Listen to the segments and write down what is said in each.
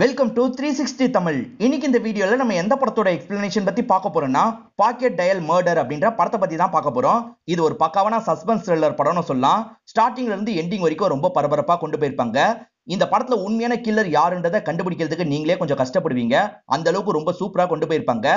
welcome to three sixty Tamil இன்னைக்கு இந்த வீடியோவில் நம்ம எந்த படத்தோட எக்ஸ்பிளனேஷன் பற்றி பார்க்க போறோம்னா பாக்கெட் டயல் மர்டர் அப்படின்ற படத்தை பற்றி தான் பார்க்க போகிறோம் இது ஒரு பக்காவான சஸ்பென்ஸ் த்ரில்லர் படம்னு சொல்லலாம் ஸ்டார்டிங்ல இருந்து எண்டிங் வரைக்கும் ரொம்ப பரபரப்பாக கொண்டு போயிருப்பாங்க இந்த படத்தில் உண்மையான கில்லர் யாருன்றதை கண்டுபிடிக்கிறதுக்கு நீங்களே கொஞ்சம் கஷ்டப்படுவீங்க அந்த அளவுக்கு ரொம்ப சூப்பராக கொண்டு போயிருப்பாங்க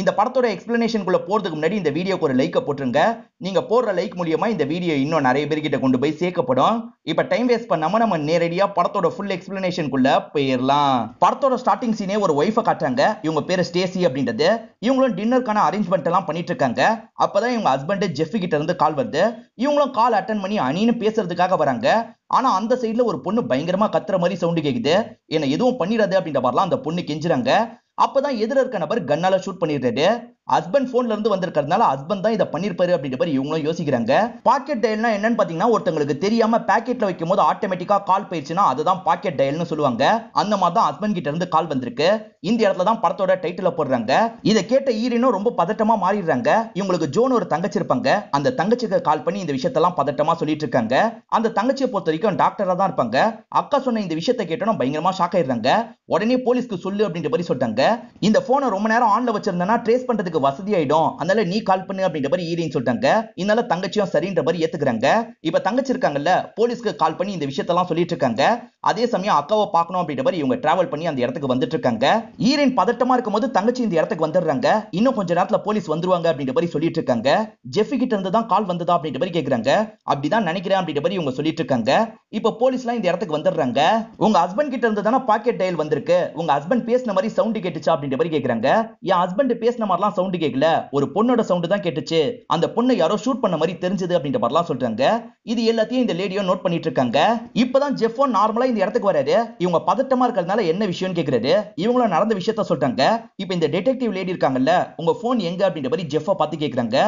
இந்த படத்தோட எக்ஸ்பிளனேஷனுக்குள்ள போகிறதுக்கு முன்னாடி இந்த வீடியோக்கு ஒரு லைக்கை போட்டுருங்க நீங்கள் போடுற லைக் மூலியமாக இந்த வீடியோ இன்னும் நிறைய பேர்கிட்ட கொண்டு போய் சேர்க்கப்படும் இப்போ டைம் வேஸ்ட் பண்ணாமல் நம்ம நேரடியாக படத்தோட ஃபுல் எக்ஸ்பிளனேஷனுக்குள்ள போயிடலாம் படத்தோட ஸ்டார்டிங் சீனே ஒரு ஒய்ஃபை காட்டுறாங்க இவங்க பேர் ஸ்டேசி அப்படின்றது இவங்களும் டின்னருக்கான அரேஞ்ச்மெண்ட் எல்லாம் பண்ணிட்டு இருக்காங்க அப்பதான் இவங்க ஹஸ்பண்ட் ஜெஃபி கிட்ட இருந்து கால் வந்து இவங்களும் கால் அட்டன் பண்ணி அணின்னு பேசுறதுக்காக வராங்க ஆனா அந்த சைட்ல ஒரு பொண்ணு பயங்கரமா கத்துற மாதிரி சவுண்டு கேக்குது என்ன எதுவும் பண்ணிடாது அப்படின்ற மாதிரிலாம் அந்த பொண்ணு கெஞ்சுறாங்க அப்பதான் எதிர இருக்க நபர் கண்ணால ஷூட் பண்ணிருந்தது ஹஸ்பண்ட் போன்ல இருந்து வந்திருக்கிறதுனால ஹஸ்பண்ட் தான் இதை பண்ணிருப்பாரு அப்படின்ற மாதிரி இவங்களும் யோசிக்கிறாங்க பாக்கெட் டயல்னா என்னன்னு பாத்தீங்கன்னா ஒருத்தங்களுக்கு தெரியாம பாக்கெட்ல வைக்கும் போது ஆட்டோமேட்டிக்கா கால் போயிடுச்சுன்னா அதுதான் பாக்கெட் டயல்னு சொல்லுவாங்க அந்த மாதிரி தான் ஹஸ்பண்ட் கிட்ட இருந்து கால் வந்திருக்கு இந்த இடத்துல தான் படத்தோட டைட்டில் போடுறாங்க இதை கேட்ட ஈரினும் ரொம்ப பதட்டமா மாறிடுறாங்க இவங்களுக்கு ஜோன் ஒரு தங்கச்சி இருப்பாங்க அந்த தங்கச்சிக்கு கால் பண்ணி இந்த விஷயத்தெல்லாம் பதட்டமா சொல்லிட்டு இருக்காங்க அந்த தங்கச்சியை பொறுத்த வரைக்கும் டாக்டரா தான் இருப்பாங்க அக்கா சொன்ன இந்த விஷயத்தை கேட்டோம் பயங்கரமா ஷாக் ஆயிடுறாங்க உடனே போலீஸ்க்கு சொல்லு அப்படின்ற மாதிரி சொல்றாங்க இந்த போனை ரொம்ப நேரம் ஆன்ல வச்சிருந்தேன்னா ட்ரேஸ் பண்றதுக்கு உனக்கு வசதி ஆயிடும் அதனால நீ கால் பண்ணு அப்படின்ற மாதிரி ஈரின்னு சொல்லிட்டாங்க இதனால தங்கச்சியும் சரின்ற மாதிரி ஏத்துக்கிறாங்க இப்ப தங்கச்சி இருக்காங்கல்ல போலீஸ்க்கு கால் பண்ணி இந்த விஷயத்தெல்லாம் சொல்லிட்டு இருக்காங்க அதே சமயம் அக்காவை பார்க்கணும் அப்படின்ற மாதிரி இவங்க டிராவல் பண்ணி அந்த இடத்துக்கு வந்துட்டு இருக்காங்க ஈரின் பதட்டமா இருக்கும்போது தங்கச்சி இந்த இடத்துக்கு வந்துடுறாங்க இன்னும் கொஞ்ச நேரத்துல போலீஸ் வந்துருவாங்க அப்படின்ற மாதிரி சொல்லிட்டு இருக்காங்க ஜெஃபி கிட்ட இருந்து தான் கால் வந்ததா அப்படின்ற மாதிரி கேக்குறாங்க அப்படிதான் நினைக்கிறேன் அப்படின்ற மாதிரி இவங்க சொல்லிட்டு இருக்காங்க இப்ப போலீஸ் எல்லாம் இந்த இடத்துக்கு வந்துடுறாங்க உங்க ஹஸ்பண்ட் கிட்ட இருந்து தானே பாக்கெட் டயல் வந்திருக்கு உங்க ஹஸ்பண்ட் பேசின மாதிரி சவுண்ட் கேட்டுச்சா அப்படின்ற மாதிரி கேக்குறாங்க என் ஹஸ்பண்ட் பேசின மாதிரிலாம் சவுண்ட் சவுண்டு கேட்கல ஒரு பொண்ணோட சவுண்டு தான் கேட்டுச்சு அந்த பொண்ணை யாரோ ஷூட் பண்ண மாதிரி தெரிஞ்சது அப்படின்ற மாதிரிலாம் சொல்றாங்க இது எல்லாத்தையும் இந்த லேடியோ நோட் பண்ணிட்டு இருக்காங்க இப்பதான் ஜெஃபோ நார்மலா இந்த இடத்துக்கு வராரு இவங்க பதட்டமா இருக்கிறதுனால என்ன விஷயம்னு கேக்குறாரு இவங்கள நடந்த விஷயத்த சொல்றாங்க இப்ப இந்த டிடெக்டிவ் லேடி இருக்காங்கல்ல உங்க போன் எங்க அப்படின்ற மாதிரி ஜெஃபோ பார்த்து கேக்குறாங்க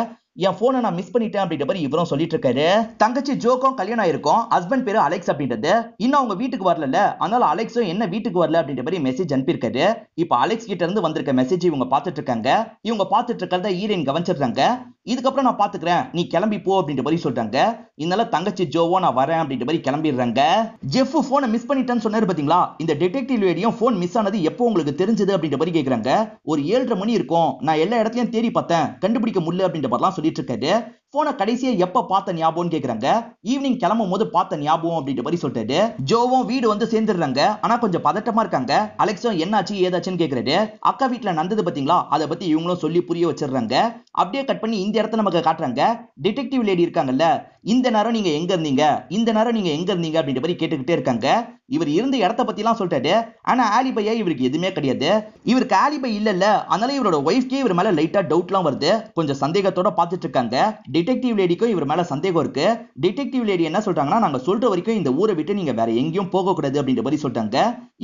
என் போனை நான் மிஸ் பண்ணிட்டேன் அப்படின்ற மாதிரி இவரும் சொல்லிட்டு இருக்காரு தங்கச்சி ஜோக்கும் கல்யாணம் ஆயிருக்கும் ஹஸ்பண்ட் பேரு அலெக்ஸ் அப்படின்றது இன்னும் அவங்க வீட்டுக்கு வரல அதனால அலெக்ஸும் என்ன வீட்டுக்கு வரல அப்படின்ற மாதிரி மெசேஜ் அனுப்பியிருக்காரு இப்ப அலெக்ஸ் கிட்ட இருந்து வந்திருக்க மெசேஜ் இவங்க பார்த்துட்டு இருக்காங்க இவங்க பார்த்துட்டு இருக்கிறத ஈரன் கவனிச்சிருக்காங்க இதுக்கப்புறம் நான் பாத்துக்கிறேன் நீ கிளம்பி போ அப்படின்ற மாதிரி சொல்லிட்டாங்க இதனால தங்கச்சி ஜோவோ நான் வரேன் அப்படின்ற மாதிரி கிளம்பிடுறாங்க ஜெஃப் போனை மிஸ் பண்ணிட்டேன்னு சொன்னாரு பாத்தீங்களா இந்த டிடெக்டிவ் லேடியும் போன் மிஸ் ஆனது எப்போ உங்களுக்கு தெரிஞ்சது அப்படின்ற மாதிரி கேக்குறாங்க ஒரு ஏழரை மணி இருக்கும் நான் எல்லா இடத்துலயும் தேடி பார்த்தேன் கண்டுபிடிக்க முடியல அப்படின்ற மாதிரிலாம் சொல்லிட்டு இருக்காரு போன கடைசியை எப்ப பார்த்த ஞாபகம்னு கேக்குறாங்க ஈவினிங் கிளம்பும் போது பார்த்த ஞாபகம் அப்படின்ற மாதிரி சொல்லிட்டு ஜோவும் வீடு வந்து சேர்ந்துடுறாங்க ஆனா கொஞ்சம் பதட்டமா இருக்காங்க அலெக்ஸும் என்னாச்சு ஏதாச்சுன்னு கேக்குறாரு அக்கா வீட்டுல நடந்தது பாத்தீங்களா அதை பத்தி இவங்களும் சொல்லி புரிய வச்சிடுறாங்க அப்படியே கட் பண்ணி இந்த இடத்த நமக்கு காட்டுறாங்க டிடெக்டிவ் லேடி இருக்காங்கல்ல இந்த நேரம் நீங்க எங்க இருந்தீங்க இந்த நேரம் நீங்க எங்க இருந்தீங்க அப்படின்ற மாதிரி கேட்டுக்கிட்டே இருக்காங்க இவர் இருந்த இடத்த பத்திலாம் சொல்லிட்டாரு ஆனா ஆலிபையா இவருக்கு எதுவுமே கிடையாது இவருக்கு ஆலிபை இல்ல இல்ல அதனால இவரோட ஒய்ஃப்கே இவர் மேல லைட்டா டவுட்லாம் வருது கொஞ்சம் சந்தேகத்தோட பாத்துட்டு இருக்காங்க டிடெக்டிவ் லேடிக்கும் இவர் மேல சந்தேகம் இருக்கு டிடெக்டிவ் லேடி என்ன சொல்றாங்கன்னா நாங்க சொல்ற வரைக்கும் இந்த ஊரை விட்டு நீங்க வேற எங்கேயும் போக கூடாது அப்படின்ற மாதிரி சொல்றாங்க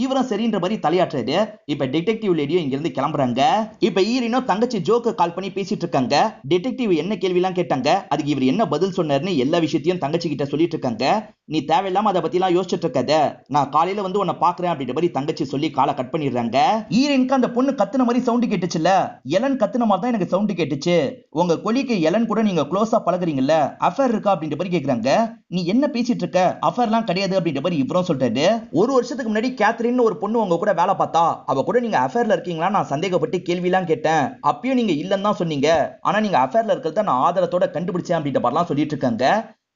இவரும் சரின்ற மாதிரி தலையாட்டுறாரு இப்ப டிடெக்டிவ் லேடியும் இங்க இருந்து கிளம்புறாங்க இப்ப ஈரினும் தங்கச்சி ஜோக்கு கால் பண்ணி பேசிட்டு இருக்காங்க டிடெக்டிவ் என்ன கேள்வி எல்லாம் கேட்டாங்க அதுக்கு இவர் என்ன பதில் சொன்னாருன்னு எல்லா விஷயத்தையும் தங்கச்சி கிட்ட சொல்லிட்டு இருக்காங்க நீ தேவையில்லாம அதை பத்தி எல்லாம் யோசிச்சுட்டு இருக்காத நான் காலையில வந்து உன்னை பாக்குறேன் அப்படின்ற மாதிரி தங்கச்சி சொல்லி காலை கட் பண்ணிடுறாங்க ஈரனுக்கு அந்த பொண்ணு கத்துன மாதிரி சவுண்டு கேட்டுச்சுல்ல எலன் கத்துன மாதிரி தான் எனக்கு சவுண்டு கேட்டுச்சு உங்க கொலிக்கு எலன் கூட நீங்க க்ளோஸா பழகுறீங்கல்ல அஃபேர் இருக்கா அப்படின்ற மாதிரி கேக்குறாங்க நீ என்ன பேசிட்டு இருக்க அஃபேர்லாம் கிடையாது அப்படின்ற மாதிரி இவரும் சொல்றாரு ஒரு வருஷத்துக்கு முன்னாடி கேத்ரின் ஒரு பொண்ணு உங்க கூட வேலை பார்த்தா அவ கூட நீங்க அஃபேர்ல இருக்கீங்களா நான் சந்தேகப்பட்டு கேள்விலாம் கேட்டேன் அப்பயும் நீங்க இல்லன்னு தான் சொன்னீங்க ஆனா நீங்க அஃபேர்ல இருக்கிறத நான் ஆதாரத்தோட கண்டுபிடிச்சேன் அப்படின்ற மாதிரிலாம் சொல்லிட்டு இருக்காங்க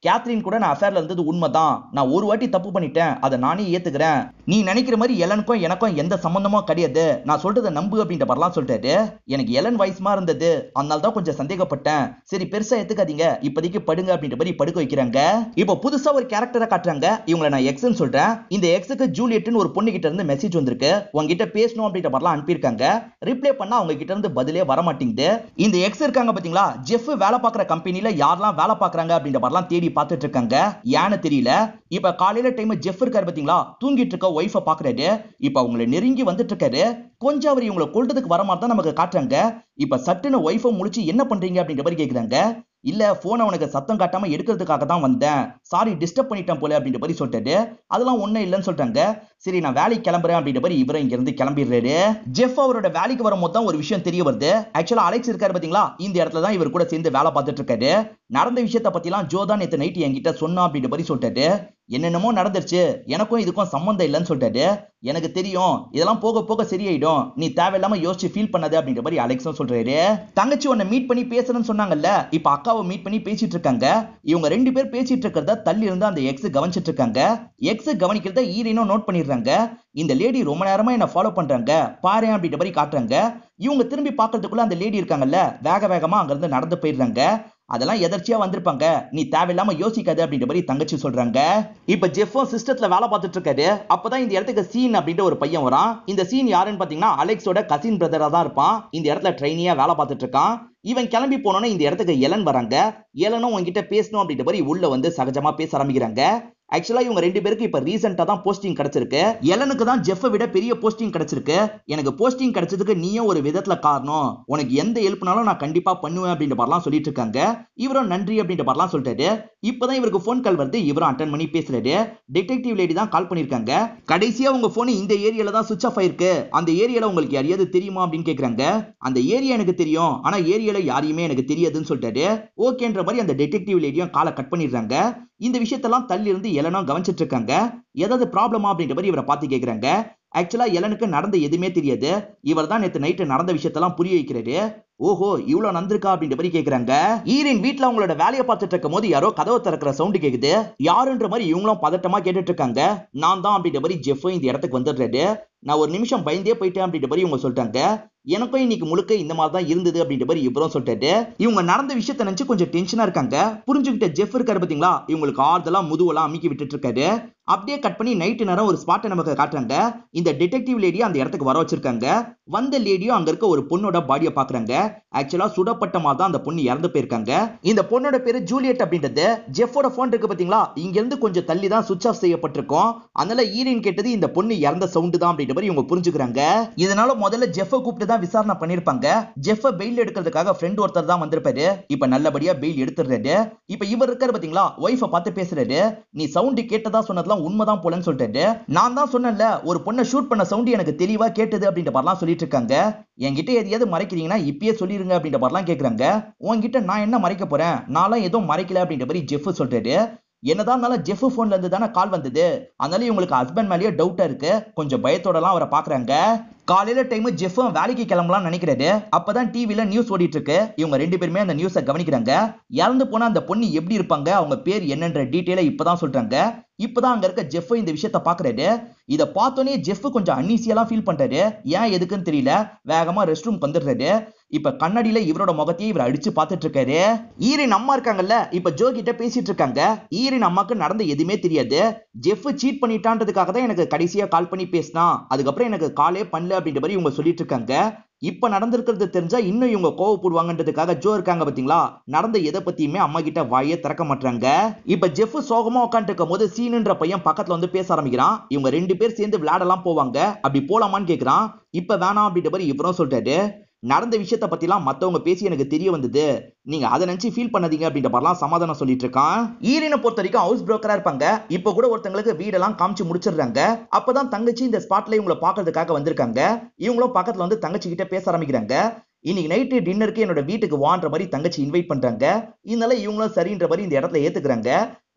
கேத்ரின் கூட நான் அஃபேர்ல இருந்தது உண்மைதான் நான் ஒரு வாட்டி தப்பு பண்ணிட்டேன் அதை நானே ஏத்துக்கிறேன் நீ நினைக்கிற மாதிரி எலனுக்கும் எனக்கும் எந்த சம்பந்தமும் கிடையாது நான் சொல்றதை நம்பு அப்படின்ற பரலாம் சொல்லிட்டாரு எனக்கு எலன் வயசுமா இருந்தது அதனால தான் கொஞ்சம் சந்தேகப்பட்டேன் சரி பெருசா ஏத்துக்காதீங்க இப்போதைக்கு படுங்க அப்படின்ற மாதிரி படுக்க வைக்கிறாங்க இப்போ புதுசா ஒரு கேரக்டரை காட்டுறாங்க இவங்களை நான் எக்ஸ்ன்னு சொல்றேன் இந்த எக்ஸுக்கு ஜூலியட்னு ஒரு பொண்ணு கிட்ட இருந்து மெசேஜ் வந்திருக்கு உங்ககிட்ட பேசணும் அப்படின்ற பரலாம் அனுப்பியிருக்காங்க ரிப்ளை பண்ணா அவங்க கிட்ட இருந்து பதிலே வர மாட்டேங்குது இந்த எக்ஸ் இருக்காங்க பாத்தீங்களா ஜெஃப் வேலை பார்க்குற கம்பெனியில யாரெல்லாம் வேலை பார்க்குறாங்க அப்படின்ற பரலாம் தேடி டிவி பார்த்துட்டு இருக்காங்க ஏன்னு தெரியல இப்ப காலையில டைம் ஜெஃப் இருக்காரு பாத்தீங்களா தூங்கிட்டு இருக்க ஒய்ஃப பாக்குறாரு இப்ப அவங்களை நெருங்கி வந்துட்டு இருக்காரு கொஞ்சம் அவர் இவங்களை கொள்றதுக்கு வர மாதிரி தான் நமக்கு காட்டுறாங்க இப்ப சட்டுன்னு ஒய்ஃப முடிச்சு என்ன பண்றீங்க அப்படிங்கிற மாதிரி கேக்குறாங்க இல்ல போன் அவனுக்கு சத்தம் காட்டாம எடுக்கிறதுக்காக தான் வந்தேன் சாரி டிஸ்டர்ப் பண்ணிட்டேன் போல அப்படின்ற மாதிரி சொல்லிட்டு அதெல்லாம் ஒண்ணும் இல்லைன்னு சொல்லிட்டாங்க சரி நான் வேலைக்கு கிளம்புறேன் அப்படின்ற மாதிரி இவரும் இங்க இருந்து கிளம்பிடுறாரு ஜெஃப் அவரோட வேலைக்கு வரும்போது தான் ஒரு விஷயம் தெரிய வருது ஆக்சுவலா அலெக்ஸ் இருக்காரு பாத்தீங்களா இந்த இடத்துல தான் இவர் கூட சேர்ந்து வேலை பார்த்துட்டு இருக்காரு நடந்த விஷயத்த பற்றிலாம் ஜோதான் தான் நேற்று நைட்டு என்கிட்ட சொன்னா அப்படின்ற மாதிரி சொல்லிட்டாரு என்னென்னமோ நடந்துருச்சு எனக்கும் இதுக்கும் சம்மந்தம் இல்லைன்னு சொல்லிட்டாரு எனக்கு தெரியும் இதெல்லாம் போக போக சரியாயிடும் நீ தேவையில்லாம யோசிச்சு ஃபீல் பண்ணாது அப்படின்ற மாதிரி அலெக்ஸும் சொல்றாரு தங்கச்சி உன்னை மீட் பண்ணி பேசுறேன்னு சொன்னாங்கல்ல இப்ப அக்காவை மீட் பண்ணி பேசிட்டு இருக்காங்க இவங்க ரெண்டு பேர் பேசிட்டு இருக்கிறத தள்ளி இருந்து அந்த எக்ஸ் கவனிச்சிட்டு இருக்காங்க எக்ஸ் கவனிக்கிறத ஈரனும் நோட் பண்ணிடுறாங்க இந்த லேடி ரொம்ப நேரமா என்ன ஃபாலோ பண்றாங்க பாரு அப்படின்ற மாதிரி காட்டுறாங்க இவங்க திரும்பி பாக்குறதுக்குள்ள அந்த லேடி இருக்காங்கல்ல வேக வேகமா அங்கிருந்து நடந்து போயிடுறாங்க அதெல்லாம் எதர்ச்சியா வந்திருப்பாங்க நீ தேவையில்லாம யோசிக்காது அப்படின்ற மாதிரி தங்கச்சி சொல்றாங்க இப்ப ஜெஃபோ சிஸ்டத்துல வேலை பார்த்துட்டு இருக்காரு அப்பதான் இந்த இடத்துக்கு சீன் அப்படின்ற ஒரு பையன் வரான் இந்த சீன் யாருன்னு பாத்தீங்கன்னா அலெக்ஸோட கசின் பிரதரா தான் இருப்பான் இந்த இடத்துல ட்ரைனியா வேலை பார்த்துட்டு இருக்கான் இவன் கிளம்பி போனோன்னே இந்த இடத்துக்கு எலன் வராங்க எலனும் உங்ககிட்ட பேசணும் அப்படின்ற மாதிரி உள்ள வந்து சகஜமா பேச ஆரம்பிக்கிறாங்க ஆக்சுவலா இவங்க ரெண்டு பேருக்கு இப்ப ரீசெண்டா தான் போஸ்டிங் கிடைச்சிருக்கு எலனுக்கு தான் ஜெஃப விட பெரிய போஸ்டிங் கிடைச்சிருக்கு எனக்கு போஸ்டிங் கிடைச்சதுக்கு நீயும் ஒரு விதத்துல காரணம் உனக்கு எந்த ஹெல்ப்னாலும் நான் கண்டிப்பா பண்ணுவேன் அப்படின்ற மாதிரிலாம் சொல்லிட்டு இருக்காங்க இவரும் நன்றி அப்படின்ற மாதிரிலாம் சொல்லிட்டு இப்பதான் இவருக்கு போன் கால் வருது இவரும் அட்டன் பண்ணி பேசுறாரு டிடெக்டிவ் லேடி தான் கால் பண்ணிருக்காங்க கடைசியா உங்க போன் இந்த ஏரியால தான் சுவிச் ஆஃப் ஆயிருக்கு அந்த ஏரியால உங்களுக்கு யாரையாவது தெரியுமா அப்படின்னு கேக்குறாங்க அந்த ஏரியா எனக்கு தெரியும் ஆனா ஏரியால யாரையுமே எனக்கு தெரியாதுன்னு சொல்லிட்டாரு ஓகேன்ற மாதிரி அந்த டிடெக்டிவ் லேடியும் காலை கட் பண்ணிடுறாங்க இந்த விஷயத்தெல்லாம் தள்ளி இருந்து எலனும் கவனிச்சிட்டு இருக்காங்க ஏதாவது ப்ராப்ளமா அப்படின்ற மாதிரி இவரை பார்த்து கேட்குறாங்க ஆக்சுவலா எலனுக்கு நடந்த எதுவுமே தெரியாது இவர் தான் நேற்று நைட்டு நடந்த விஷயத்தெல்லாம் புரிய வைக்கிறாரு ஓஹோ இவ்வளவு நடந்திருக்கா அப்படின்ற மாதிரி கேக்குறாங்க ஈரின் வீட்டுல அவங்களோட வேலையை பார்த்துட்டு இருக்கும் போது யாரோ கதவை திறக்கிற சவுண்டு கேக்குது யாருன்ற மாதிரி இவங்களும் பதட்டமா கேட்டுட்டு இருக்காங்க நான் தான் அப்படின்ற மாதிரி ஜெஃப் இந்த இடத்துக்கு வந்துடுறாரு நான் ஒரு நிமிஷம் பயந்தே போயிட்டேன் அப்படின்ற மாதிரி இவங்க சொல்லிட்டாங்க எனக்கும் இன்னைக்கு முழுக்க இந்த மாதிரி தான் இருந்தது அப்படின்ற மாதிரி இவரும் சொல்லிட்டு இவங்க நடந்த விஷயத்தை நினைச்சு கொஞ்சம் டென்ஷனா இருக்காங்க புரிஞ்சுக்கிட்ட ஜெஃப் இருக்காரு பாத்தீங்களா இவங்களுக்கு ஆறுதலா முதுவெல்லாம் அமைக்கி விட்டுட்டு இருக்காரு அப்படியே கட் பண்ணி நைட்டு நேரம் ஒரு ஸ்பாட்டை நமக்கு காட்டுறாங்க இந்த டிடெக்டிவ் லேடியை அந்த இடத்துக்கு வர வச்சிருக்காங்க வந்த லேடியும் அங்க இருக்க ஒரு பொண்ணோட பாடியை பாக்குறாங்க ஆக்சுவலா சுடப்பட்ட மாதிரி தான் அந்த பொண்ணு இறந்து போயிருக்காங்க இந்த பொண்ணோட பேரு ஜூலியட் அப்படின்றது ஜெஃபோட போன் இருக்கு பாத்தீங்களா இங்க இருந்து கொஞ்சம் தள்ளி தான் சுவிச் ஆஃப் செய்யப்பட்டிருக்கும் அதனால ஈரின் கேட்டது இந்த பொண்ணு இறந்த சவுண்டு தான் அப்படின்ற மாதிரி இவங்க புரிஞ்சுக்கிறாங்க இதனால முதல்ல ஜெஃப கூப்பிட்டு தான் விசாரணை பண்ணிருப்பாங்க ஜெஃப பெயில் எடுக்கிறதுக்காக ஃப்ரெண்ட் ஒருத்தர் தான் வந்திருப்பாரு இப்ப நல்லபடியா பெயில் எடுத்துறாரு இப்ப இவர் இருக்காரு பாத்தீங்களா ஒய்ஃப பார்த்து பேசுறாரு நீ சவுண்ட் கேட்டதா சொன்னதெல்லாம் உண்மைதான் போலன்னு சொல்லிட்டாரு நான் தான் சொன்னேன்ல ஒரு பொண்ணை ஷூட் பண்ண சவுண்ட் எனக்கு தெளிவா கேட்டது அப்படின்ற மாதிரிலாம் சொல்லிட்டு இருக்காங்க என்கிட்ட எதையாவது மறைக்கிறீங்கன்னா இப்பயே சொல்லிருங்க அப்படின்ற மாதிரிலாம் கேக்குறாங்க உன்கிட்ட நான் என்ன மறைக்க போறேன் நான் எல்லாம் எதுவும் மறைக்கல அப்படின்ற மாதிரி ஜெஃப் சொல்றாரு என்னதான் ஜெஃப் போன்ல இருந்து தானே கால் வந்தது அதனால இவங்களுக்கு ஹஸ்பண்ட் மேலேயே டவுட்டா இருக்கு கொஞ்சம் பயத்தோடலாம் அவரை பாக்குறாங்க காலையில டைம் ஜெஃபும் வேலைக்கு கிளம்பலாம் நினைக்கிறது அப்பதான் டிவில நியூஸ் ஓடிட்டு இருக்கு இவங்க ரெண்டு பேருமே அந்த நியூஸை கவனிக்கிறாங்க இறந்து போன அந்த பொண்ணு எப்படி இருப்பாங்க அவங்க பேர் என்னன்ற டீட்டெயில இப்பதான் சொல்றாங்க இப்பதான் அங்க இருக்க ஜெஃப் இந்த விஷயத்த பாக்குறாரு இதை பார்த்தோன்னே ஜெஃப் கொஞ்சம் அன்னீசியெல்லாம் ஃபீல் பண்றாரு ஏன் எதுக்குன்னு தெரியல வேகமா ரெஸ்ட் ரூம் வந்துடுறாரு இப்ப கண்ணடியில இவரோட முகத்தையே இவர் அடிச்சு பார்த்துட்டு இருக்காரு ஈரின் அம்மா இருக்காங்கல்ல இப்ப ஜோ கிட்ட பேசிட்டு இருக்காங்க ஈரின் அம்மாக்கு நடந்த எதுவுமே தெரியாது ஜெஃப் சீட் பண்ணிட்டான்றதுக்காக தான் எனக்கு கடைசியா கால் பண்ணி பேசினான் அதுக்கப்புறம் எனக்கு காலே பண்ணல அப்படின்ற மாதிரி இவங்க சொல்லிட்டு இருக்காங்க இப்ப நடந்திருக்கிறது தெரிஞ்சா இன்னும் இவங்க கோவப்படுவாங்கன்றதுக்காக ஜோ இருக்காங்க பாத்தீங்களா நடந்த எதை பத்தியுமே அம்மா கிட்ட வாயே திறக்க மாட்டாங்க இப்ப ஜெஃப் சோகமா உட்காந்து இருக்கும் போது சீனுன்ற பையன் பக்கத்துல வந்து பேச ஆரம்பிக்கிறான் இவங்க ரெண்டு பேர் சேர்ந்து விளையாடலாம் போவாங்க அப்படி போலாமான்னு கேக்குறான் இப்ப வேணாம் அப்படின்ற மாதிரி இவரும் சொல்லிட்டாரு நடந்த விஷயத்த பத்திலாம் மத்தவங்க பேசி எனக்கு தெரிய வந்தது நீங்க அதை நினைச்சு ஃபீல் பண்ணாதீங்க அப்படின்ற மாதிரிலாம் சமாதானம் சொல்லிட்டு இருக்கான் ஈரினை பொறுத்த வரைக்கும் ஹவுஸ் புரோக்கரா இருப்பாங்க இப்ப கூட ஒருத்தங்களுக்கு வீடெல்லாம் காமிச்சு முடிச்சிடுறாங்க அப்பதான் தங்கச்சி இந்த ஸ்பாட்ல இவங்களை பாக்குறதுக்காக வந்திருக்காங்க இவங்களும் பக்கத்துல வந்து தங்கச்சி கிட்ட பேச ஆரம்பிக்கிறாங்க இன்னைக்கு நைட்டு டின்னருக்கு என்னோட வீட்டுக்கு வான்ற மாதிரி தங்கச்சி இன்வைட் பண்றாங்க இதனால இவங்களும் சரின்ற மாதிரி இந்த இடத்துல ஏத்துக்கிறாங்க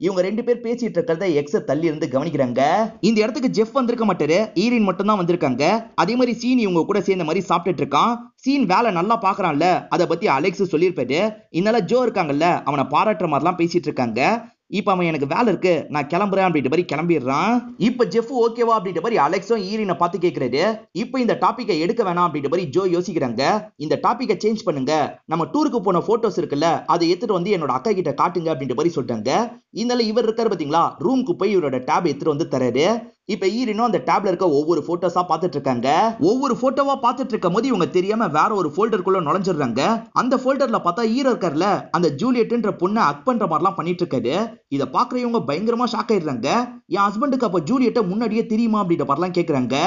இவங்க ரெண்டு பேர் பேசிட்டு இருக்கிறத எக்ஸ தள்ளி இருந்து கவனிக்கிறாங்க இந்த இடத்துக்கு ஜெஃப் வந்திருக்க மாட்டாரு ஈரின் மட்டும் தான் வந்திருக்காங்க அதே மாதிரி சீன் இவங்க கூட சேர்ந்த மாதிரி சாப்பிட்டுட்டு இருக்கான் சீன் வேலை நல்லா பாக்குறான்ல அதை பத்தி அலெக்ஸ் சொல்லியிருப்பாரு இதனால ஜோ இருக்காங்கல்ல அவனை பாராட்டுற மாதிரிலாம் பேசிட்டு இருக்காங்க இப்போ அவன் எனக்கு வேலை இருக்கு நான் கிளம்புறேன் அப்படின்ற மாதிரி கிளம்பிடுறான் இப்போ ஜெஃப் ஓகேவா அப்படின்ற மாதிரி அலெக்ஸும் ஈரினை பார்த்து கேட்கறது இப்போ இந்த டாப்பிக்கை எடுக்க வேணாம் அப்படின்ற மாதிரி ஜோ யோசிக்கிறாங்க இந்த டாப்பிக்கை சேஞ்ச் பண்ணுங்க நம்ம டூருக்கு போன போட்டோஸ் இருக்குல்ல அதை எடுத்துட்டு வந்து என்னோட அக்கா கிட்ட காட்டுங்க அப்படின்ற மாதிரி சொல்லிட்டாங்க இதனால இவர் இருக்காரு பாத்தீங்களா ரூம்க்கு போய் இவரோட டேப் எடுத்துட்டு வந்து தராரு இப்ப ஈரினும் அந்த டேப்ல இருக்க ஒவ்வொரு போட்டோஸா பாத்துட்டு இருக்காங்க ஒவ்வொரு போட்டோவா பாத்துட்டு இருக்கும் போது இவங்க தெரியாம வேற ஒரு ஃபோல்டருக்குள்ள நுழைஞ்சிடுறாங்க அந்த ஃபோல்டர்ல பார்த்தா ஈரோ இருக்கார்ல அந்த ஜூலியட்ன்ற பொண்ணை அக் பண்ற மாதிரிலாம் பண்ணிட்டு இருக்காரு இதை பாக்குறவங்க பயங்கரமா ஷாக் ஆயிடுறாங்க என் ஹஸ்பண்டுக்கு அப்ப ஜூலியட்டை முன்னாடியே தெரியுமா அப்படின்ற மாதிரிலாம் கேக்குறாங்க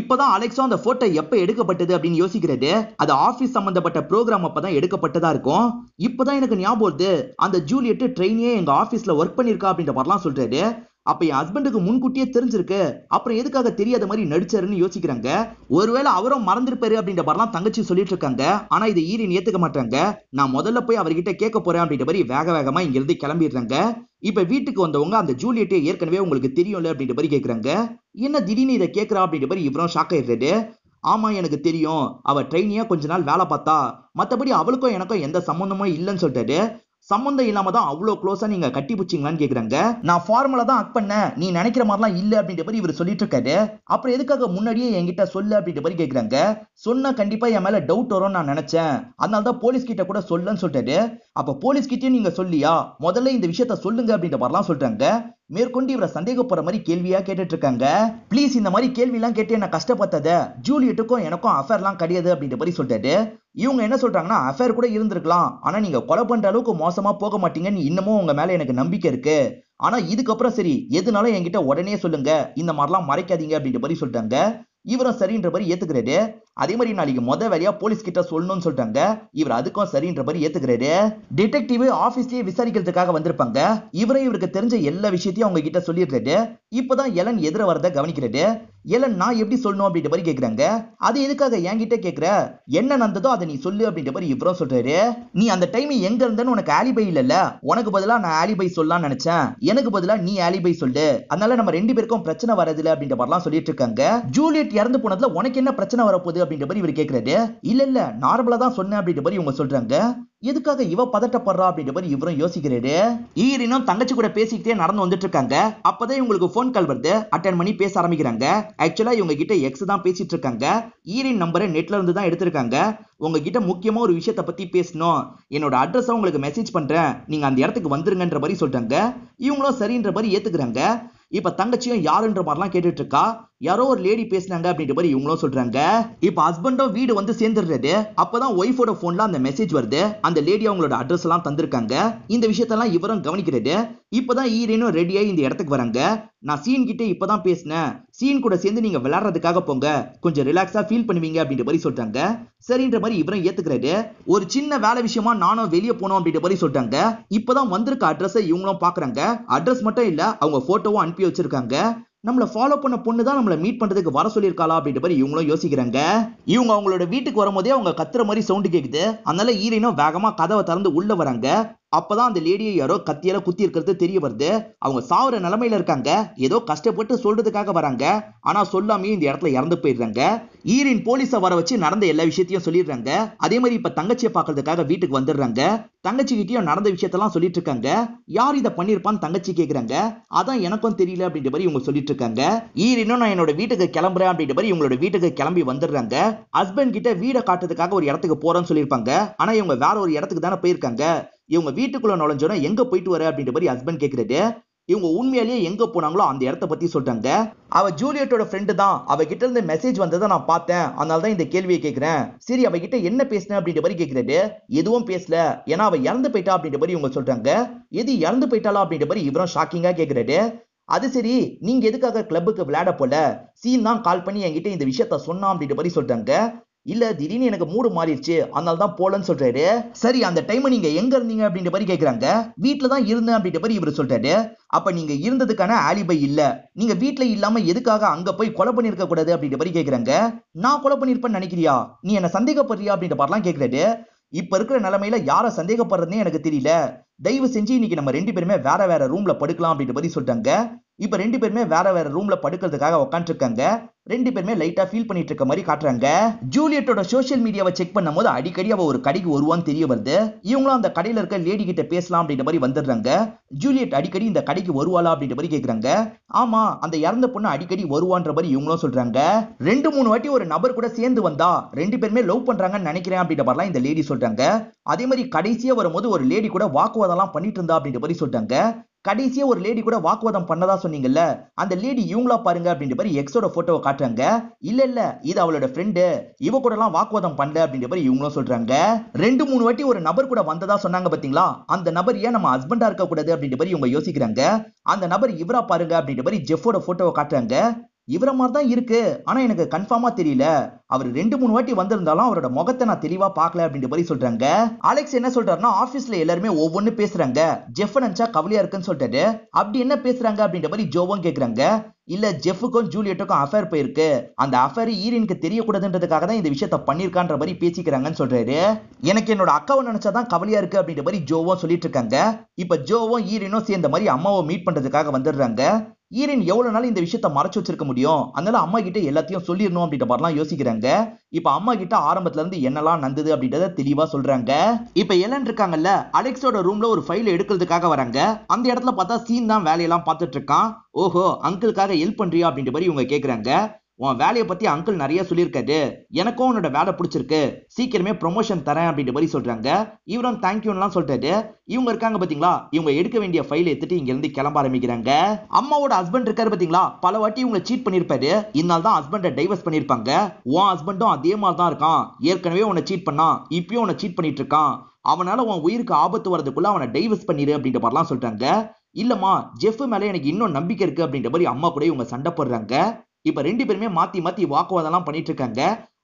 இப்பதான் அலெக்ஸா அந்த போட்டோ எப்ப எடுக்கப்பட்டது அப்படின்னு யோசிக்கிறது அது ஆபீஸ் சம்பந்தப்பட்ட ப்ரோக்ராம் அப்பதான் எடுக்கப்பட்டதா இருக்கும் இப்பதான் எனக்கு ஞாபகம் வருது அந்த ஜூலியட் ட்ரெயினே எங்க ஆபீஸ்ல ஒர்க் பண்ணிருக்கா அப்படின்ற மாதிரிலாம் சொல்றாரு அப்ப என் ஹஸ்பண்டுக்கு முன்கூட்டியே தெரிஞ்சிருக்கு அப்புறம் எதுக்காக தெரியாத மாதிரி நடிச்சாருன்னு யோசிக்கிறாங்க ஒருவேளை அவரும் மறந்துருப்பாரு அப்படின்ற மாதிரிலாம் தங்கச்சி சொல்லிட்டு இருக்காங்க ஆனா இதை ஈரின் ஏத்துக்க மாட்டாங்க நான் முதல்ல போய் அவர்கிட்ட கேட்க போறேன் அப்படின்ற மாதிரி வேக வேகமா இங்கிருந்து கிளம்பிடுறாங்க இப்ப வீட்டுக்கு வந்தவங்க அந்த ஜூலியட்டே ஏற்கனவே உங்களுக்கு தெரியும்ல அப்படின்ற மாதிரி கேக்குறாங்க என்ன திடீர்னு இதை கேட்கறா அப்படின்ற மாதிரி இவரும் ஷாக் ஆயிடுறது ஆமா எனக்கு தெரியும் அவ ட்ரெயினியா கொஞ்ச நாள் வேலை பார்த்தா மற்றபடி அவளுக்கும் எனக்கும் எந்த சம்மந்தமும் இல்லைன்னு சொல்லிட்டாரு சம்மந்தம் இல்லாம தான் அவ்வளோ க்ளோஸா நீங்க கட்டி பிடிச்சிங்களான்னு கேக்குறாங்க நான் ஃபார்முலா தான் அக் பண்ணேன் நீ நினைக்கிற மாதிரிலாம் இல்ல அப்படின்ற மாதிரி இவர் சொல்லிட்டு இருக்காரு அப்புறம் எதுக்காக முன்னாடியே என்கிட்ட சொல்லு அப்படின்ற மாதிரி கேக்குறாங்க சொன்னா கண்டிப்பா என் மேல டவுட் வரும்னு நான் நினைச்சேன் அதனால தான் போலீஸ் கிட்ட கூட சொல்லுன்னு சொல்லிட்டாரு அப்ப போலீஸ் கிட்டயும் நீங்க சொல்லியா முதல்ல இந்த விஷயத்த சொல்லுங்க அப்படின்ற மாதிரிலாம் சொல்றாங்க மேற்கொண்டு இவரை சந்தேகப்படுற மாதிரி கேள்வியா கேட்டுட்டு இருக்காங்க ப்ளீஸ் இந்த மாதிரி எல்லாம் கேட்டு என்ன கஷ்டப்பட்டத ஜூலியட்டுக்கும் எனக்கும் அஃபேர்லாம் கிடையாது அப்படின்ற மாதிரி சொல்லிட்டாரு இவங்க என்ன சொல்றாங்கன்னா அஃபேர் கூட இருந்திருக்கலாம் ஆனா நீங்க கொலை பண்ற அளவுக்கு மோசமா போக மாட்டீங்கன்னு இன்னமும் உங்க மேல எனக்கு நம்பிக்கை இருக்கு ஆனா இதுக்கப்புறம் சரி எதுனாலும் என்கிட்ட உடனே சொல்லுங்க இந்த மாதிரிலாம் மறைக்காதீங்க அப்படின்ற மாதிரி சொல்லிட்டாங்க இவரும் சரின்ற மாதிரி ஏத்துக்கிறாரு அதே மாதிரி நாளைக்கு முத வேலையா போலீஸ் கிட்ட சொல்லணும்னு சொல்றாங்க இவர் அதுக்கும் சரின்ற மாதிரி ஏத்துக்கிறாரு டிடெக்டிவ் ஆபீஸ்லயே விசாரிக்கிறதுக்காக வந்திருப்பாங்க இவரே இவருக்கு தெரிஞ்ச எல்லா விஷயத்தையும் அவங்க கிட்ட சொல்லிடுறாரு இப்பதான் எலன் எதிர வரத கவனிக்கிறாரு எலன் நான் எப்படி சொல்லணும் அப்படின்ற மாதிரி கேக்குறாங்க அது எதுக்காக என்கிட்ட கேக்குற என்ன நடந்ததோ அதை நீ சொல்லு அப்படின்ற மாதிரி இவரும் சொல்றாரு நீ அந்த டைம் எங்க இருந்தேன்னு உனக்கு ஆலிபை இல்லல்ல உனக்கு பதிலா நான் ஆலிபை சொல்லலாம்னு நினைச்சேன் எனக்கு பதிலா நீ ஆலிபை சொல்லு அதனால நம்ம ரெண்டு பேருக்கும் பிரச்சனை வரதில்லை அப்படின்ற மாதிரிலாம் சொல்லிட்டு இருக்காங்க ஜூலியட் இறந்து போனதுல உனக்கு என்ன பிரச்சனை வரப்போகுது அப்படின்ற மாதிரி இவர் கேட்கிறாரு இல்ல இல்ல நார்மலா தான் சொன்னேன் அப்படின்ற மாதிரி இவங்க சொல்றாங்க எதுக்காக இவ பதட்டப்படுறா அப்படின்ற மாதிரி இவரும் யோசிக்கிறாரு ஈரினும் தங்கச்சி கூட பேசிக்கிட்டே நடந்து வந்துட்டு இருக்காங்க அப்பதான் இவங்களுக்கு போன் கால் வருது அட்டன் பண்ணி பேச ஆரம்பிக்கிறாங்க ஆக்சுவலா இவங்க கிட்ட எக்ஸ் தான் பேசிட்டு இருக்காங்க ஈரின் நம்பரை நெட்ல இருந்து தான் எடுத்திருக்காங்க உங்ககிட்ட முக்கியமா ஒரு விஷயத்த பத்தி பேசணும் என்னோட அட்ரஸ் உங்களுக்கு மெசேஜ் பண்றேன் நீங்க அந்த இடத்துக்கு வந்துருங்கன்ற மாதிரி சொல்றாங்க இவங்களும் சரின்ற மாதிரி ஏத்துக்கிறாங்க இப்ப தங்கச்சியும் யாருன்ற மாதிரிலாம் கேட்டுட்டு இருக்கா யாரோ ஒரு லேடி பேசினாங்க அப்படின்ற மாதிரி இவங்களும் சொல்றாங்க இப்போ ஹஸ்பண்டும் வீடு வந்து சேர்ந்துடுறது அப்பதான் ஒய்ஃபோட போன்ல அந்த மெசேஜ் வருது அந்த லேடி அவங்களோட அட்ரஸ் எல்லாம் தந்திருக்காங்க இந்த விஷயத்தெல்லாம் இவரும் கவனிக்கிறது இப்பதான் ஈரேனும் ரெடியாகி இந்த இடத்துக்கு வராங்க நான் சீன் கிட்ட இப்பதான் பேசினேன் சீன் கூட சேர்ந்து நீங்க விளையாடுறதுக்காக போங்க கொஞ்சம் ரிலாக்ஸா ஃபீல் பண்ணுவீங்க அப்படின்ற மாதிரி சொல்றாங்க சரின்ற மாதிரி இவரும் ஏத்துக்கிறாரு ஒரு சின்ன வேலை விஷயமா நானும் வெளியே போனோம் அப்படின்ற மாதிரி சொல்றாங்க இப்பதான் வந்திருக்க அட்ரஸ் இவங்களும் பாக்குறாங்க அட்ரஸ் மட்டும் இல்ல அவங்க போட்டோவும் அனுப்பி வச்சிருக்காங்க நம்மளை ஃபாலோ பண்ண பொண்ணு தான் நம்மளை மீட் பண்ணுறதுக்கு வர சொல்லியிருக்காளா அப்படின்ற மாதிரி இவங்களும் யோசிக்கிறாங்க இவங்க அவங்களோட வீட்டுக்கு வரும்போதே அவங்க கத்துற மாதிரி சவுண்டு கேட்குது அதனால ஈரனும் வேகமாக கதவை திறந்து உள்ளே வராங்க அப்பதான் அந்த லேடியை யாரோ கத்தியால குத்தி இருக்கிறது தெரிய வருது அவங்க சாவர நிலைமையில இருக்காங்க ஏதோ கஷ்டப்பட்டு சொல்றதுக்காக வராங்க ஆனா சொல்லாம இந்த இடத்துல இறந்து போயிடுறாங்க ஈரின் போலீஸ வர வச்சு நடந்த எல்லா விஷயத்தையும் சொல்லிடுறாங்க அதே மாதிரி இப்ப தங்கச்சியை பாக்குறதுக்காக வீட்டுக்கு வந்துடுறாங்க தங்கச்சி கிட்டயும் நடந்த விஷயத்தெல்லாம் சொல்லிட்டு இருக்காங்க யார் இதை பண்ணிருப்பான்னு தங்கச்சி கேக்குறாங்க அதான் எனக்கும் தெரியல அப்படின்ற மாதிரி இவங்க சொல்லிட்டு இருக்காங்க ஈரினும் நான் என்னோட வீட்டுக்கு கிளம்புறேன் அப்படின்ற மாதிரி இவங்களோட வீட்டுக்கு கிளம்பி வந்துடுறாங்க ஹஸ்பண்ட் கிட்ட வீடை காட்டுறதுக்காக ஒரு இடத்துக்கு போறேன்னு சொல்லியிருப்பாங்க ஆனா இவங்க வேற ஒரு இடத்துக்கு தானே போயிருக்காங்க இவங்க வீட்டுக்குள்ள நுழைஞ்சோன்னா எங்க போயிட்டு வர அப்படின்ற மாதிரி ஹஸ்பண்ட் கேட்கறது இவங்க உண்மையாலேயே எங்க போனாங்களோ அந்த இடத்த பத்தி சொல்றாங்க அவ ஜூலியட்டோட ஃப்ரெண்டு தான் அவகிட்ட இருந்து மெசேஜ் வந்ததை நான் பார்த்தேன் அதனால தான் இந்த கேள்வியை கேட்கிறேன் சரி அவகிட்ட என்ன பேசின அப்படின்ற மாதிரி கேட்கிறது எதுவும் பேசல ஏன்னா அவ இறந்து போயிட்டா அப்படின்ற மாதிரி இவங்க சொல்றாங்க எது இறந்து போயிட்டாலா அப்படின்ற மாதிரி இவரும் ஷாக்கிங்கா கேட்கிறாரு அது சரி நீங்க எதுக்காக கிளப்புக்கு விளையாட போல சீன் தான் கால் பண்ணி என்கிட்ட இந்த விஷயத்த சொன்னா அப்படின்ற மாதிரி சொல்றாங்க இல்ல திடீர்னு எனக்கு மூடு மாறிடுச்சு அதனால தான் போலன்னு சொல்றாரு சரி அந்த டைம் நீங்க எங்க இருந்தீங்க அப்படின்ற மாதிரி கேக்குறாங்க வீட்டுல தான் இருந்தேன் அப்படின்ற மாதிரி இவர் சொல்றாரு அப்ப நீங்க இருந்ததுக்கான ஆலிபை இல்ல நீங்க வீட்டுல இல்லாம எதுக்காக அங்க போய் கொலை பண்ணிருக்க கூடாது அப்படின்ற மாதிரி கேக்குறாங்க நான் கொலை பண்ணிருப்பேன்னு நினைக்கிறியா நீ என்ன சந்தேகப்படுறியா அப்படின்ற மாதிரிலாம் கேக்குறாரு இப்ப இருக்கிற நிலைமையில யார சந்தேகப்படுறதுன்னு எனக்கு தெரியல தயவு செஞ்சு இன்னைக்கு நம்ம ரெண்டு பேருமே வேற வேற ரூம்ல படுக்கலாம் அப்படின்ற மாதிரி சொல்லிட்டாங்க இப்போ ரெண்டு பேருமே வேற வேற ரூம்ல படுக்கிறதுக்காக உட்காந்துருக்காங்க ரெண்டு பேருமே லைட்டா ஃபீல் பண்ணிட்டு இருக்க மாதிரி காட்டுறாங்க ஜூலியட்டோட சோஷியல் மீடியாவை செக் பண்ணும் போது அடிக்கடி அவ ஒரு கடைக்கு வருவான்னு தெரிய வருது இவங்களும் அந்த கடையில இருக்க லேடி கிட்ட பேசலாம் அப்படின்ற மாதிரி வந்துடுறாங்க ஜூலியட் அடிக்கடி இந்த கடைக்கு வருவாளா அப்படின்ற மாதிரி கேக்குறாங்க ஆமா அந்த இறந்த பொண்ணு அடிக்கடி வருவான்ற மாதிரி இவங்களும் சொல்றாங்க ரெண்டு மூணு வாட்டி ஒரு நபர் கூட சேர்ந்து வந்தா ரெண்டு பேருமே லவ் பண்றாங்கன்னு நினைக்கிறேன் அப்படின்ற மாதிரிலாம் இந்த லேடி சொல்றாங்க அதே மாதிரி கடைசியா வரும்போது ஒரு லேடி கூட வாக்குவாதம்லாம் பண்ணிட்டு இருந்தா அப்படின்ற மாதிரி சொல்றாங்க கடைசியா ஒரு லேடி கூட வாக்குவாதம் பண்ணதா சொன்னீங்கல்ல அந்த லேடி இவங்களா பாருங்க அப்படின்ற மாதிரி எக்ஸோட போட்டோவை காட்டுறாங்க இல்ல இல்ல இது அவளோட ஃப்ரெண்டு இவ கூட எல்லாம் வாக்குவாதம் பண்ணல அப்படின்ற மாதிரி இவங்களும் சொல்றாங்க ரெண்டு மூணு வாட்டி ஒரு நபர் கூட வந்ததா சொன்னாங்க பாத்தீங்களா அந்த நபர் ஏன் நம்ம ஹஸ்பண்டா இருக்க கூடாது அப்படின்ற மாதிரி இவங்க யோசிக்கிறாங்க அந்த நபர் இவரா பாருங்க அப்படின்ற மாதிரி ஜெஃபோட போட்டோவை காட்டுறாங்க இவரை மாதிரி தான் இருக்கு ஆனா எனக்கு கன்ஃபார்மா தெரியல அவர் ரெண்டு மூணு வாட்டி வந்திருந்தாலும் அவரோட முகத்தை நான் தெளிவா பார்க்கல அப்படின்ற மாதிரி சொல்றாங்க அலெக்ஸ் என்ன சொல்றாருன்னா ஆபீஸ்ல எல்லாருமே ஒவ்வொன்னு பேசுறாங்க ஜெஃப் நினைச்சா கவலையா இருக்குன்னு சொல்லிட்டாரு அப்படி என்ன பேசுறாங்க அப்படின்ற மாதிரி ஜோவும் கேக்குறாங்க இல்ல ஜெஃபுக்கும் ஜூலியட்டுக்கும் அஃபேர் போயிருக்கு அந்த அஃபேர் ஈரினுக்கு தெரியக்கூடாதுன்றதுக்காக தான் இந்த விஷயத்த பண்ணிருக்கான்ற மாதிரி பேசிக்கிறாங்கன்னு சொல்றாரு எனக்கு என்னோட அக்காவை நினைச்சாதான் கவலையா இருக்கு அப்படின்ற மாதிரி ஜோவும் சொல்லிட்டு இருக்காங்க இப்ப ஜோவும் ஈரினும் சேர்ந்த மாதிரி அம்மாவை மீட் பண்றதுக்காக வந்துடுறாங்க ஈரின் எவ்வளவு நாள் இந்த விஷயத்த மறைச்சு வச்சிருக்க முடியும் அதனால அம்மா கிட்ட எல்லாத்தையும் சொல்லிடணும் அப்படின்ற மாதிரிலாம் யோசிக்கிறாங்க இப்ப அம்மா கிட்ட ஆரம்பத்துல இருந்து என்னெல்லாம் நடந்தது அப்படின்றத தெளிவா சொல்றாங்க இப்ப எலன் இருக்காங்கல்ல அலெக்ஸோட ரூம்ல ஒரு ஃபைல் எடுக்கிறதுக்காக வராங்க அந்த இடத்துல பார்த்தா சீன் தான் வேலையெல்லாம் பார்த்துட்டு இருக்கான் ஓஹோ அங்கிளுக்காக ஹெல்ப் பண்றியா அப்படின்ற மாதிரி இவங்க கேக்குறாங்க உன் வேலையை பத்தி அங்கிள் நிறைய சொல்லியிருக்காரு எனக்கும் உன்னோட வேலை பிடிச்சிருக்கு சீக்கிரமே ப்ரொமோஷன் தரேன் அப்படின்ற மாதிரி சொல்றாங்க இவரும் தேங்க்யூன்லாம் சொல்றாரு இவங்க இருக்காங்க பாத்தீங்களா இவங்க எடுக்க வேண்டிய ஃபைல் எடுத்துட்டு இங்க இருந்து கிளம்ப ஆரம்பிக்கிறாங்க அம்மாவோட ஹஸ்பண்ட் இருக்காரு பாத்தீங்களா பல வாட்டி இவங்க சீட் பண்ணிருப்பாரு இதனால தான் ஹஸ்பண்டை டைவர்ஸ் பண்ணிருப்பாங்க உன் ஹஸ்பண்டும் அதே மாதிரி தான் இருக்கான் ஏற்கனவே உன்னை சீட் பண்ணான் இப்பயும் உன்னை சீட் பண்ணிட்டு இருக்கான் அவனால உன் உயிருக்கு ஆபத்து வரதுக்குள்ள அவனை டைவர்ஸ் பண்ணிடு அப்படின்ற மாதிரிலாம் சொல்றாங்க இல்லம்மா ஜெஃப் மேல எனக்கு இன்னும் நம்பிக்கை இருக்கு அப்படின்ற மாதிரி அம்மா கூட இவங்க சண்டை போடுறாங்க இப்ப ரெண்டு பேருமே மாத்தி மாத்தி வாக்குவாதம்லாம் பண்ணிட்டு இருக்காங்க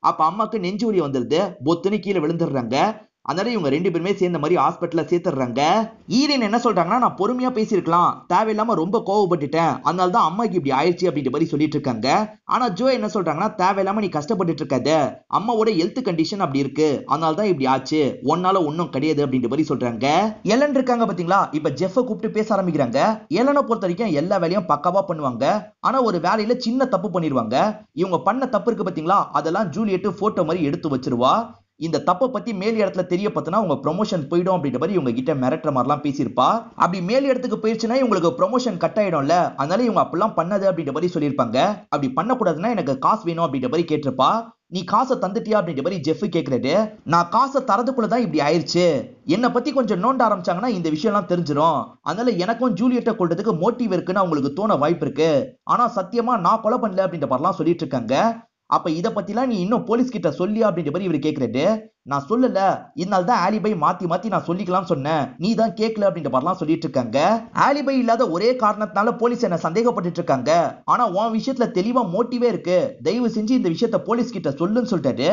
அப்ப அம்மாக்கு நெஞ்சு வலி வந்துருது பொத்துன்னு கீழே விழுந்துடுறாங்க அதனால இவங்க ரெண்டு பேருமே சேர்ந்த மாதிரி ஹாஸ்பிட்டல்ல சேர்த்துறாங்க ஈரன் என்ன சொல்றாங்கன்னா நான் பொறுமையா பேசியிருக்கலாம் தேவையில்லாம ரொம்ப கோவப்பட்டுட்டேன் அதனால தான் அம்மாக்கு இப்படி ஆயிடுச்சு அப்படின்ற மாதிரி சொல்லிட்டு இருக்காங்க ஆனா ஜோ என்ன சொல்றாங்கன்னா தேவையில்லாம நீ கஷ்டப்பட்டுட்டு இருக்காத அம்மாவோட ஹெல்த் கண்டிஷன் அப்படி இருக்கு அதனால தான் இப்படி ஆச்சு ஒன்னால ஒன்னும் கிடையாது அப்படின்ற மாதிரி சொல்றாங்க எலன் இருக்காங்க பாத்தீங்களா இப்ப ஜெஃப கூப்பிட்டு பேச ஆரம்பிக்கிறாங்க எலனை பொறுத்த வரைக்கும் எல்லா வேலையும் பக்கவா பண்ணுவாங்க ஆனா ஒரு வேலையில சின்ன தப்பு பண்ணிடுவாங்க இவங்க பண்ண தப்பு இருக்கு பாத்தீங்களா அதெல்லாம் ஜூலியட் போட்டோ மாதிரி எடுத்து வச்சிருவா இந்த தப்பை பத்தி மேல் இடத்துல தெரிய பார்த்தனா உங்க ப்ரொமோஷன் போயிடும் அப்படின்ற மாதிரி இவங்க கிட்ட மிரட்டுற மாதிரிலாம் பேசியிருப்பா அப்படி மேல் இடத்துக்கு போயிடுச்சுன்னா இவங்களுக்கு ப்ரொமோஷன் கட் ஆயிடும்ல அதனால இவங்க அப்படிலாம் பண்ணது அப்படின்ற மாதிரி சொல்லியிருப்பாங்க அப்படி பண்ணக்கூடாதுன்னா எனக்கு காசு வேணும் அப்படின்ற மாதிரி கேட்டிருப்பா நீ காசை தந்துட்டியா அப்படின்ற மாதிரி ஜெஃப் கேட்கறது நான் காசை தரதுக்குள்ளதான் தான் இப்படி ஆயிடுச்சு என்னை பத்தி கொஞ்சம் நோண்ட ஆரம்பிச்சாங்கன்னா இந்த விஷயம்லாம் தெரிஞ்சிடும் அதனால எனக்கும் ஜூலியட்டை கொள்றதுக்கு மோட்டிவ் இருக்குன்னு அவங்களுக்கு தோண வாய்ப்பு இருக்கு ஆனா சத்தியமா நான் கொலை பண்ணல அப்படின்ற மாதிரிலாம் சொல்லிட்டு இருக்காங்க அப்ப இதை பத்திலாம் நீ இன்னும் போலீஸ் கிட்ட சொல்லியா அப்படின்ற மாதிரி இவர் கேட்கறது நான் சொல்லல இதனால தான் ஆலிபை மாத்தி மாத்தி நான் சொல்லிக்கலாம் சொன்னேன் நீ தான் கேட்கல அப்படின்ற மாதிரிலாம் சொல்லிட்டு இருக்காங்க ஆலிபை இல்லாத ஒரே காரணத்தினால போலீஸ் என்ன சந்தேகப்பட்டு இருக்காங்க ஆனா உன் விஷயத்துல தெளிவா மோட்டிவே இருக்கு தயவு செஞ்சு இந்த விஷயத்த போலீஸ் கிட்ட சொல்லுன்னு சொல்லிட்டாரு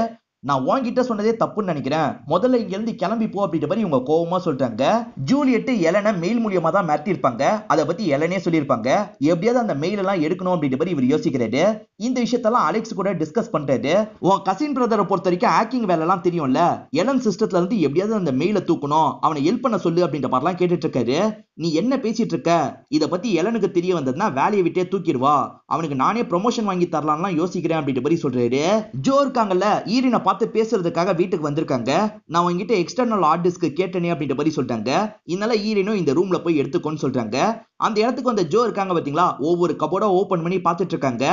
நான் உன்கிட்ட சொன்னதே தப்புன்னு நினைக்கிறேன் முதல்ல இருந்து கிளம்பி போ அப்படின்ற மாதிரி இவங்க கோவமா சொல்றாங்க ஜூலியட் எலனை மெயில் மூலியமாக தான் மாற்றிருப்பாங்க அதை பத்தி எலனே சொல்லியிருப்பாங்க எப்படியாவது அந்த மெயில் எல்லாம் எடுக்கணும் அப்படின்ற மாதிரி இவர் யோசிக்கிறாரு இந்த விஷயத்தெல்லாம் அலெக்ஸ் கூட டிஸ்கஸ் பண்றாரு உன் கசின் பிரதரை பொறுத்த வரைக்கும் ஹேக்கிங் எல்லாம் தெரியும்ல எலன் சிஸ்டத்துல இருந்து எப்படியாவது அந்த மெயில தூக்கணும் அவனை ஹெல்ப் பண்ண சொல்லு அப்படின்ற மாதிரிலாம் கேட்டுட்டு இருக்காரு நீ என்ன பேசிட்டு இருக்க இத பத்தி எலனுக்கு தெரிய வந்ததுன்னா வேலையை விட்டே தூக்கிடுவா அவனுக்கு நானே ப்ரொமோஷன் வாங்கி தரலாம்லாம் யோசிக்கிறேன் அப்படின்ற மாதிரி சொல்றாரு ஜோ இருக்காங்கல்ல ஈரின பார்த்து பேசுறதுக்காக வீட்டுக்கு வந்திருக்காங்க நான் உங்ககிட்ட எக்ஸ்டர்னல் ஹார்ட் டிஸ்க் கேட்டனே அப்படின்ற மாதிரி சொல்லிட்டாங்க இதனால ஈரனும் இந்த ரூம்ல போய் எடுத்துக்கோன்னு சொல்றாங்க அந்த இடத்துக்கு வந்த ஜோ இருக்காங்க பாத்தீங்களா ஒவ்வொரு கபோர்டா ஓபன் பண்ணி பார்த்துட்டு இருக்காங்க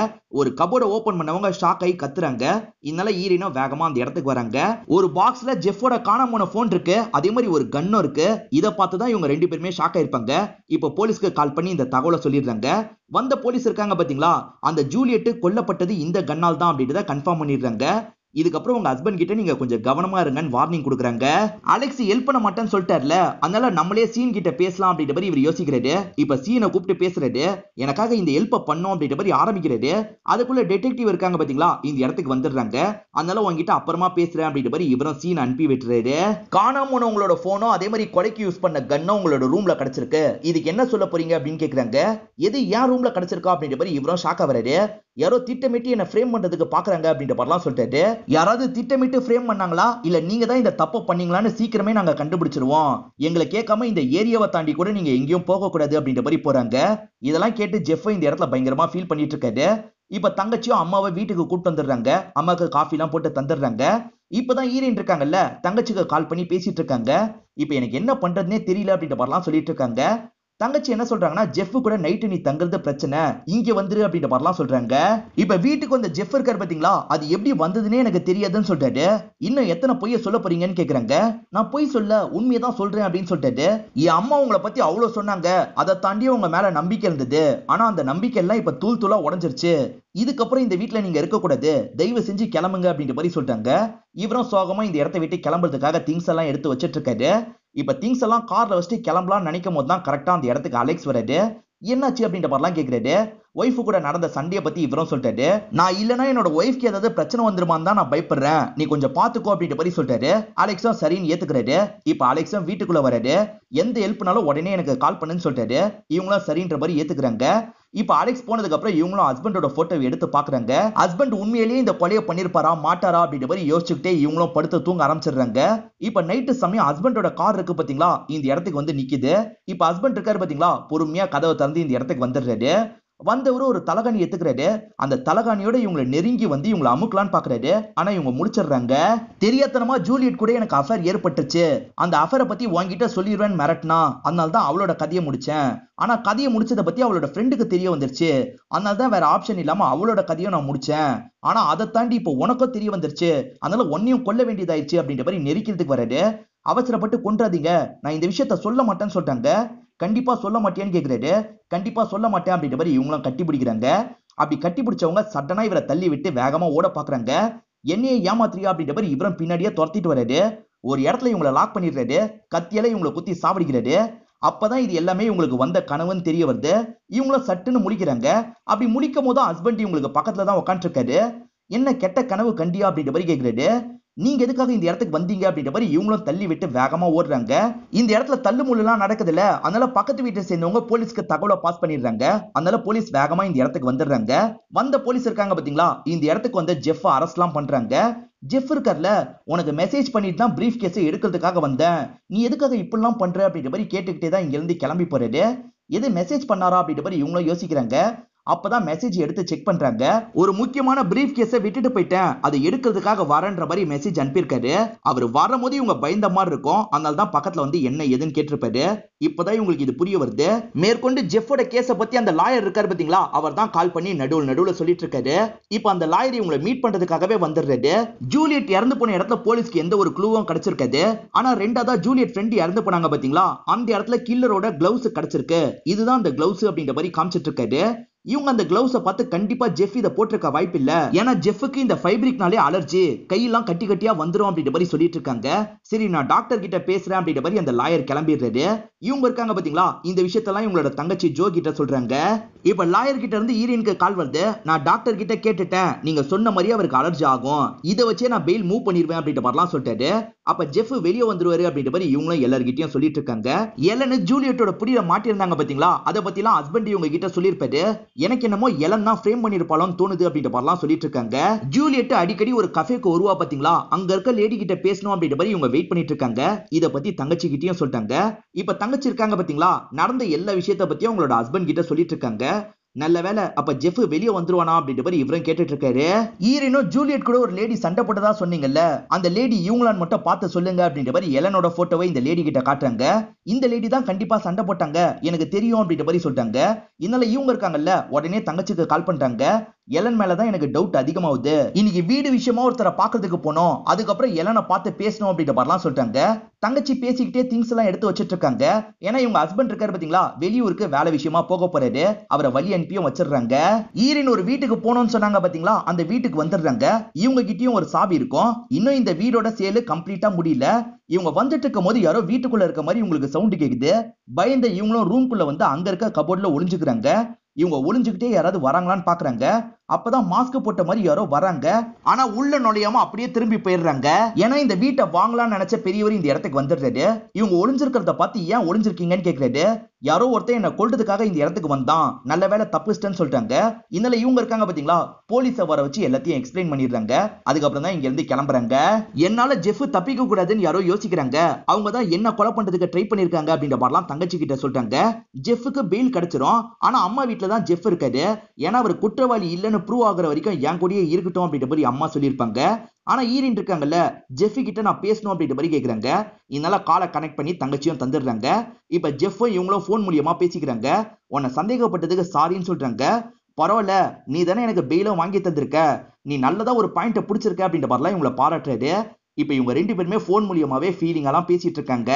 ஒரு கபோர்டை ஓபன் பண்ணவங்க ஷாக் ஆகி கத்துறாங்க இதனால ஈரனும் வேகமா அந்த இடத்துக்கு வராங்க ஒரு பாக்ஸ்ல ஜெஃபோட காணாம போன போன் இருக்கு அதே மாதிரி ஒரு கன்னும் இருக்கு இதை பார்த்து தான் இவங்க ரெண்டு பேருமே ஷாக் ஆயிருப்பாங்க இப்போ போலீஸ்க்கு கால் பண்ணி இந்த தகவலை சொல்லிடுறாங்க வந்த போலீஸ் இருக்காங்க பாத்தீங்களா அந்த ஜூலியட் கொல்லப்பட்டது இந்த கண்ணால் தான் அப்படின்றத கன்ஃபார்ம் பண்ணிடுறாங்க இதுக்கப்புறம் உங்க ஹஸ்பண்ட் கிட்ட நீங்க கொஞ்சம் கவனமா இருங்கன்னு வார்னிங் கொடுக்குறாங்க அலெக்ஸ் ஹெல்ப் பண்ண மாட்டேன்னு சொல்லிட்டாருல அதனால நம்மளே சீன் கிட்ட பேசலாம் அப்படின்ற மாதிரி இவர் யோசிக்கிறாரு இப்ப சீனை கூப்பிட்டு பேசுறாரு எனக்காக இந்த ஹெல்ப்பை பண்ணோம் அப்படின்ற மாதிரி ஆரம்பிக்கிறாரு அதுக்குள்ள டெடெக்டிவ் இருக்காங்க பாத்தீங்களா இந்த இடத்துக்கு வந்துடுறாங்க அதனால உங்ககிட்ட அப்புறமா பேசுறேன் அப்படின்ற மாதிரி இவரும் சீன் அனுப்பி விட்டுறாரு காணாம உங்களோட போனோ அதே மாதிரி கொலைக்கு யூஸ் பண்ண கன்னும் உங்களோட ரூம்ல கிடைச்சிருக்கு இதுக்கு என்ன சொல்ல போறீங்க அப்படின்னு கேக்குறாங்க எது ஏன் ரூம்ல கிடைச்சிருக்கா அப்படின்ற மாதிரி இவரும் ஷாக்கா வராரு யாரோ திட்டமிட்டு என்ன ஃப்ரேம் பண்றதுக்கு பாக்குறாங்க அப்படின்ற மாதிரிலாம் சொல்லிட்டு யாராவது திட்டமிட்டு ஃப்ரேம் பண்ணாங்களா இல்ல நீங்க தான் இந்த தப்பை பண்ணீங்களான்னு சீக்கிரமே நாங்க கண்டுபிடிச்சிருவோம் எங்களை கேட்காம இந்த ஏரியாவை தாண்டி கூட நீங்க எங்கேயும் போக கூடாது அப்படின்ற மாதிரி போறாங்க இதெல்லாம் கேட்டு ஜெஃப் இந்த இடத்துல பயங்கரமா ஃபீல் பண்ணிட்டு இருக்காரு இப்ப தங்கச்சியும் அம்மாவை வீட்டுக்கு கூப்பிட்டு வந்துடுறாங்க அம்மாவுக்கு காஃபி எல்லாம் போட்டு தந்துடுறாங்க இப்பதான் ஈரன் இருக்காங்கல்ல தங்கச்சிக்கு கால் பண்ணி பேசிட்டு இருக்காங்க இப்ப எனக்கு என்ன பண்றதுனே தெரியல அப்படின்ற மாதிரிலாம் சொல்லிட்டு இருக்காங்க தங்கச்சி என்ன சொல்றாங்கன்னா ஜெஃப் கூட நைட்டு நீ தங்குறது பிரச்சனை இங்க வந்துரு அப்படின்ற மாதிரிலாம் சொல்றாங்க இப்ப வீட்டுக்கு வந்த ஜெஃப் இருக்கார் பாத்தீங்களா அது எப்படி வந்ததுன்னே எனக்கு தெரியாதுன்னு சொல்றாரு இன்னும் எத்தனை பொய்ய சொல்ல போறீங்கன்னு கேக்குறாங்க நான் பொய் சொல்ல உண்மையை தான் சொல்றேன் அப்படின்னு சொல்லிட்டு என் அம்மா உங்களை பத்தி அவ்வளவு சொன்னாங்க அதை தாண்டி உங்க மேல நம்பிக்கை இருந்தது ஆனா அந்த நம்பிக்கை எல்லாம் இப்ப தூள் தூளா உடஞ்சிருச்சு இதுக்கப்புறம் இந்த வீட்டுல நீங்க இருக்கக்கூடாது தயவு செஞ்சு கிளம்புங்க அப்படின்ற மாதிரி சொல்லிட்டாங்க இவரும் சோகமா இந்த இடத்த விட்டு கிளம்புறதுக்காக திங்ஸ் எல்லாம் எடுத்து வச்சிட்டு இருக்காரு இப்போ திங்ஸ் எல்லாம் காரில் வச்சுட்டு கிளம்பலாம்னு நினைக்கும் போது தான் கரெக்டாக அந்த இடத்துக்கு அலெக்ஸ் வராது என்னாச்சு அப்படின்ற மாதிரிலாம் கேட்குறாரு ஒய்ஃபு கூட நடந்த சண்டையை பற்றி இவரும் சொல்லிட்டாரு நான் இல்லைன்னா என்னோட ஒய்ஃப்க்கு ஏதாவது பிரச்சனை வந்துருமான்னு தான் நான் பயப்படுறேன் நீ கொஞ்சம் பார்த்துக்கோ அப்படின்ற மாதிரி சொல்லிட்டாரு அலெக்ஸும் சரின்னு ஏத்துக்கிறாரு இப்போ அலெக்ஸும் வீட்டுக்குள்ள வராது எந்த ஹெல்ப்னாலும் உடனே எனக்கு கால் பண்ணுன்னு சொல்லிட்டாரு இவங்களும் சரின்ற மாதிரி ஏத்துக்கிறாங்க இப்போ அலெக்ஸ் போனதுக்கு அப்புறம் இவங்களும் ஹஸ்பண்டோட போட்டோ எடுத்து பாக்குறாங்க ஹஸ்பண்ட் உண்மையிலேயே இந்த கொலையை பண்ணிருப்பாரா மாட்டாரா அப்படின்ற மாதிரி யோசிச்சுக்கிட்டே இவங்களும் படுத்து தூங்க ஆரம்பிச்சிடுறாங்க இப்ப நைட்டு சமயம் ஹஸ்பண்டோட கார் இருக்கு பாத்தீங்களா இந்த இடத்துக்கு வந்து நிக்குது இப்ப ஹஸ்பண்ட் இருக்காரு பாத்தீங்களா பொறுமையா கதவை திறந்து இந்த இடத்துக்கு வந்துடுறாரு வந்தவரும் ஒரு தலகாணி எடுத்துக்கிறாரு அந்த தலகாணியோட இவங்களை நெருங்கி வந்து இவங்களை அமுக்கலான்னு பாக்குறாரு ஆனா இவங்க முடிச்சிடுறாங்க தெரியாதனமா ஜூலியட் கூட எனக்கு அஃபேர் ஏற்பட்டுச்சு அந்த அஃபரை பத்தி உங்ககிட்ட சொல்லிடுவேன் மிரட்டினா அதனால தான் அவளோட கதையை முடிச்சேன் ஆனா கதையை முடிச்சதை பத்தி அவளோட ஃப்ரெண்டுக்கு தெரிய வந்துருச்சு அதனால தான் வேற ஆப்ஷன் இல்லாம அவளோட கதையை நான் முடிச்சேன் ஆனா அதை தாண்டி இப்போ உனக்கும் தெரிய வந்துருச்சு அதனால ஒன்னையும் கொல்ல வேண்டியதாயிடுச்சு அப்படின்ற மாதிரி நெருக்கிறதுக்கு வராது அவசரப்பட்டு கொன்றாதீங்க நான் இந்த விஷயத்த சொல்ல மாட்டேன்னு சொல்லிட்டாங்க கண்டிப்பா சொல்ல மாட்டேன்னு கேட்கிறாரு கண்டிப்பா சொல்ல மாட்டேன் அப்படின்ற மாதிரி இவங்களும் கட்டி பிடிக்கிறாங்க அப்படி கட்டி பிடிச்சவங்க சட்டனா இவரை தள்ளி விட்டு வேகமா ஓட பாக்குறாங்க என்னையே ஏமாத்திரியா அப்படின்ற மாதிரி இவரும் பின்னாடியே துரத்திட்டு வர்றாரு ஒரு இடத்துல இவங்களை லாக் பண்ணிடுறாரு கத்தியால இவங்களை குத்தி சாப்பிடுகிறாரு அப்பதான் இது எல்லாமே இவங்களுக்கு வந்த கனவுன்னு தெரிய வருது இவங்களும் சட்டுன்னு முடிக்கிறாங்க அப்படி முடிக்கும் போது ஹஸ்பண்ட் இவங்களுக்கு பக்கத்துல தான் உட்காந்துருக்காரு என்ன கெட்ட கனவு கண்டியா அப்படின்ற மாதிரி கேட்கிறாரு நீங்க எதுக்காக இந்த இடத்துக்கு வந்தீங்க அப்படின்ற மாதிரி இவங்களும் தள்ளி விட்டு வேகமா ஓடுறாங்க இந்த இடத்துல தள்ளு முள்ளெல்லாம் நடக்குதுல அதனால பக்கத்து வீட்டை சேர்ந்தவங்க போலீஸ்க்கு தகவலை பாஸ் பண்ணிடுறாங்க அதனால போலீஸ் வேகமா இந்த இடத்துக்கு வந்துடுறாங்க வந்த போலீஸ் இருக்காங்க பாத்தீங்களா இந்த இடத்துக்கு வந்து ஜெஃப் அரஸ்ட்லாம் பண்றாங்க ஜெஃப் இருக்கார்ல உனக்கு மெசேஜ் பண்ணிட்டு தான் பிரீஃப் கேஸை எடுக்கிறதுக்காக வந்தேன் நீ எதுக்காக இப்படிலாம் பண்ற அப்படின்ற மாதிரி கேட்டுக்கிட்டே தான் இருந்து கிளம்பி போறது எது மெசேஜ் பண்ணாரா அப்படின்ற மாதிரி இவங்களும் யோசிக்கிறாங்க அப்பதான் மெசேஜ் எடுத்து செக் பண்றாங்க ஒரு முக்கியமான பிரீஃப் கேஸை விட்டுட்டு போயிட்டேன் அதை எடுக்கிறதுக்காக வரன்ற மாதிரி மெசேஜ் அனுப்பியிருக்காரு அவர் வரும்போது இவங்க பயந்த மாதிரி இருக்கும் அதனால தான் பக்கத்துல வந்து என்ன எதுன்னு கேட்டிருப்பாரு இப்பதான் இவங்களுக்கு இது புரிய வருது மேற்கொண்டு ஜெஃபோட கேஸை பத்தி அந்த லாயர் இருக்காரு பாத்தீங்களா அவர் தான் கால் பண்ணி நடுவில் நடுவில் சொல்லிட்டு இருக்காரு இப்போ அந்த லாயர் இவங்களை மீட் பண்றதுக்காகவே வந்துடுறாரு ஜூலியட் இறந்து போன இடத்துல போலீஸ்க்கு எந்த ஒரு க்ளூவும் கிடைச்சிருக்காது ஆனா ரெண்டாவது ஜூலியட் ஃப்ரெண்ட் இறந்து போனாங்க பாத்தீங்களா அந்த இடத்துல கில்லரோட கிளவுஸ் கிடைச்சிருக்கு இதுதான் அந்த கிளவுஸ் அப்படிங்கிற மாதிரி காமிச்சிட்டு இருக்காரு இவங்க அந்த கிளவுஸை பார்த்து கண்டிப்பா ஜெஃப் இதை போட்டிருக்க வாய்ப்பு இல்ல ஏன்னா ஜெஃபுக்கு இந்த ஃபைப்ரிக்னாலே அலர்ஜி கையெல்லாம் கட்டி கட்டியா வந்துடும் அப்படின்ற மாதிரி சொல்லிட்டு இருக்காங்க சரி நான் டாக்டர் கிட்ட பேசுறேன் அப்படின்ற மாதிரி அந்த லாயர் கிளம்பிடுறாரு இவங்க இருக்காங்க பாத்தீங்களா இந்த விஷயத்தெல்லாம் இவங்களோட தங்கச்சி ஜோ கிட்ட சொல்றாங்க இப்போ லாயர் கிட்ட இருந்து ஈரியனுக்கு கால் வருது நான் டாக்டர் கிட்ட கேட்டுட்டேன் நீங்க சொன்ன மாதிரி அவருக்கு அலர்ஜி ஆகும் இதை வச்சே நான் பெயில் மூவ் பண்ணிடுவேன் அப்படின்ட்டு மாதிரிலாம் சொல்லிட்டாரு அப்ப ஜெஃப் வெளியே வந்துருவாரு அப்படின்ற மாதிரி இவங்களும் எல்லார்கிட்டயும் சொல்லிட்டு இருக்காங்க எலனு ஜூலியட்டோட புடியில மாட்டியிருந்தாங்க பாத்தீங்களா அதை எல்லாம் ஹஸ்பண்ட் இவங்க கிட்ட சொல்லியிருப்பாரு எனக்கு என்னமோ எலன் தான் ஃப்ரேம் பண்ணிருப்பாலும் தோணுது அப்படின்ற மாதிரிலாம் சொல்லிட்டு இருக்காங்க ஜூலியட் அடிக்கடி ஒரு கஃபேக்கு வருவா பாத்தீங்களா அங்க இருக்க லேடி கிட்ட பேசணும் அப்படின்ற மாதிரி இவங்க வெயிட் பண்ணிட்டு இருக்காங்க இதை பத்தி தங்கச்சி கிட்டயும் சொல்லிட்டாங்க இப்ப தங்கச்சி இருக்காங்க பாத்தீங்களா நடந்த எல்லா விஷயத்த பத்தியும் அவங்களோட ஹஸ்பண்ட் கிட்ட சொல்லிட்டு இருக்காங்க நல்ல வேலை அப்ப ஜெஃப் வெளியே வந்துருவானா அப்படின்ற மாதிரி இவரும் கேட்டுட்டு இருக்காரு ஈரினும் ஜூலியட் கூட ஒரு லேடி சண்டை போட்டதா சொன்னீங்கல்ல அந்த லேடி இவங்களான்னு மட்டும் பார்த்து சொல்லுங்க அப்படின்ற மாதிரி எலனோட போட்டோவை இந்த லேடி கிட்ட காட்டுறாங்க இந்த லேடி தான் கண்டிப்பா சண்டை போட்டாங்க எனக்கு தெரியும் அப்படின்ற மாதிரி சொல்லிட்டாங்க இதனால இவங்க இருக்காங்கல்ல உடனே தங்கச்சிக்கு கால் பண்றாங்க எலன் மேல தான் எனக்கு டவுட் அதிகமாகுது இன்னைக்கு வீடு விஷயமா ஒருத்தரை பாக்குறதுக்கு போனோம் அதுக்கப்புறம் எலனை பார்த்து பேசணும் அப்படின்ற மாதிரிலாம் சொல்லிட்டாங்க தங்கச்சி பேசிக்கிட்டே திங்ஸ் எல்லாம் எடுத்து வச்சிட்டு இருக்காங்க ஏன்னா இவங்க ஹஸ்பண்ட் இருக்காரு பாத்தீங்களா வெளியூருக்கு வேலை விஷயமா போக போறாரு அவரை வழி அனுப்பியும் வச்சிடுறாங்க ஈரின் ஒரு வீட்டுக்கு போனோம்னு சொன்னாங்க பாத்தீங்களா அந்த வீட்டுக்கு வந்துடுறாங்க இவங்க கிட்டயும் ஒரு சாவி இருக்கும் இன்னும் இந்த வீடோட சேலு கம்ப்ளீட்டா முடியல இவங்க வந்துட்டு இருக்கும் போது யாரோ வீட்டுக்குள்ள இருக்க மாதிரி இவங்களுக்கு சவுண்ட் கேக்குது பயந்த இவங்களும் குள்ள வந்து அங்க இருக்க கபோர்ட்ல ஒளிஞ்சுக்கிறாங்க இவங்க ஒளிஞ்சுக்கிட்டே யாராவது வராங்களான்னு பாக்குறாங்க அப்பதான் மாஸ்க் போட்ட மாதிரி யாரோ வராங்க ஆனா உள்ள நுழையாம அப்படியே திரும்பி போயிடுறாங்க ஏன்னா இந்த வீட்டை வாங்கலாம்னு நினைச்ச பெரியவர் இந்த இடத்துக்கு வந்துடுறாரு இவங்க ஒளிஞ்சிருக்கிறத பார்த்து ஏன் ஒளிஞ்சிருக்கீங்கன்னு கேட்கிறாரு யாரோ ஒருத்தர் என்ன கொள்றதுக்காக இந்த இடத்துக்கு வந்தான் நல்ல வேலை தப்புச்சிட்டேன்னு சொல்றாங்க இதுல இவங்க இருக்காங்க பாத்தீங்களா போலீஸை வர வச்சு எல்லாத்தையும் எக்ஸ்பிளைன் பண்ணிடுறாங்க அதுக்கப்புறம் தான் இங்க இருந்து கிளம்புறாங்க என்னால ஜெஃப் தப்பிக்க கூடாதுன்னு யாரோ யோசிக்கிறாங்க அவங்க தான் என்ன கொலை பண்றதுக்கு ட்ரை பண்ணிருக்காங்க அப்படின்ற மாதிரிலாம் தங்கச்சி கிட்ட சொல்றாங்க ஜெஃபுக்கு பெயில் கிடைச்சிரும் ஆனா அம்மா வீட்டுல தான் ஜெஃப் இருக்காரு ஏன்னா அவர் குற்றவாளி இல்லைன்னு ப்ரூவ் ஆகிற வரைக்கும் என் கூடயே இருக்கட்டும் அப்படின்ற மாதிரி அம்மா சொல்லியிருப்பாங்க ஆனா ஈரின் இருக்காங்கல்ல ஜெஃபி கிட்ட நான் பேசணும் அப்படின்ற மாதிரி கேட்குறாங்க இதனால காலை கனெக்ட் பண்ணி தங்கச்சியும் தந்துடுறாங்க இப்ப ஜெஃப்பும் இவங்களும் ஃபோன் மூலியமா பேசிக்கிறாங்க உன்னை சந்தேகப்பட்டதுக்கு சாரின்னு சொல்றாங்க பரவாயில்ல நீ தானே எனக்கு பெயிலும் வாங்கி தந்திருக்க நீ நல்லதா ஒரு பாயிண்ட்டை பிடிச்சிருக்க அப்படின்ற மாதிரிலாம் இவங்களை பாராட்டுறது இப்போ இவங்க ரெண்டு பேருமே ஃபோன் மூலியமாவே எல்லாம் பேசிட்டு இருக்காங்க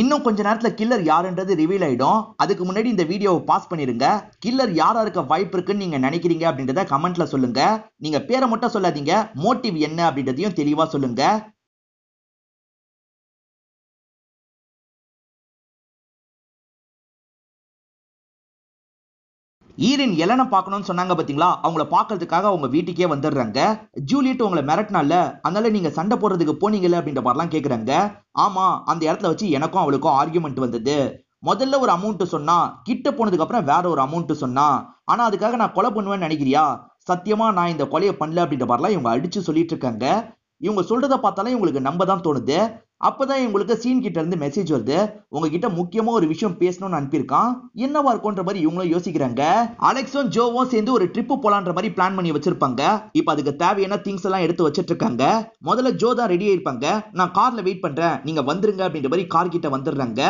இன்னும் கொஞ்ச நேரத்தில் கில்லர் யாருன்றது ரிவீல் ஆயிடும் அதுக்கு முன்னாடி இந்த வீடியோவை பாஸ் பண்ணிருங்க கில்லர் யாரா இருக்க வாய்ப்பு இருக்குன்னு நீங்க நினைக்கிறீங்க அப்படின்றத கமெண்ட்ல சொல்லுங்க நீங்க பேரை மட்டும் சொல்லாதீங்க மோட்டிவ் என்ன அப்படின்றதையும் தெளிவா சொல்லுங்க ஈரின் எலனை பார்க்கணும்னு சொன்னாங்க பார்த்தீங்களா அவங்கள பார்க்கறதுக்காக அவங்க வீட்டுக்கே வந்துடுறாங்க ஜூலியட் உங்களை மிரட்டினால அதனால நீங்க சண்டை போடுறதுக்கு போனீங்கல்ல அப்படின்ற மாதிரிலாம் கேட்குறாங்க ஆமா அந்த இடத்துல வச்சு எனக்கும் அவளுக்கும் ஆர்கியூமெண்ட் வந்தது முதல்ல ஒரு அமௌண்ட் சொன்னா கிட்ட போனதுக்கு அப்புறம் வேற ஒரு அமௌண்ட் சொன்னா ஆனா அதுக்காக நான் கொலை பண்ணுவேன்னு நினைக்கிறியா சத்தியமா நான் இந்த கொலையை பண்ணல அப்படின்ற மாதிரிலாம் இவங்க அடிச்சு சொல்லிட்டு இருக்காங்க இவங்க சொல்றதை பார்த்தாலும் இவங்களுக்கு நம்ப தான் தோணுது அப்போ தான் சீன் கிட்ட இருந்து மெசேஜ் வருது உங்ககிட்ட முக்கியமாக ஒரு விஷயம் பேசணும்னு அனுப்பியிருக்கான் என்னவா இருக்கும்ன்ற மாதிரி இவங்களும் யோசிக்கிறாங்க அலெக்ஸும் ஜோவும் சேர்ந்து ஒரு ட்ரிப்பு போலான்ற மாதிரி பிளான் பண்ணி வச்சிருப்பாங்க இப்போ அதுக்கு தேவையான திங்ஸ் எல்லாம் எடுத்து வச்சிட்டு இருக்காங்க முதல்ல ஜோ தான் ரெடி ஆயிருப்பாங்க நான் கார்ல வெயிட் பண்றேன் நீங்க வந்துருங்க அப்படின்ற மாதிரி கார் கிட்ட வந்துடுறாங்க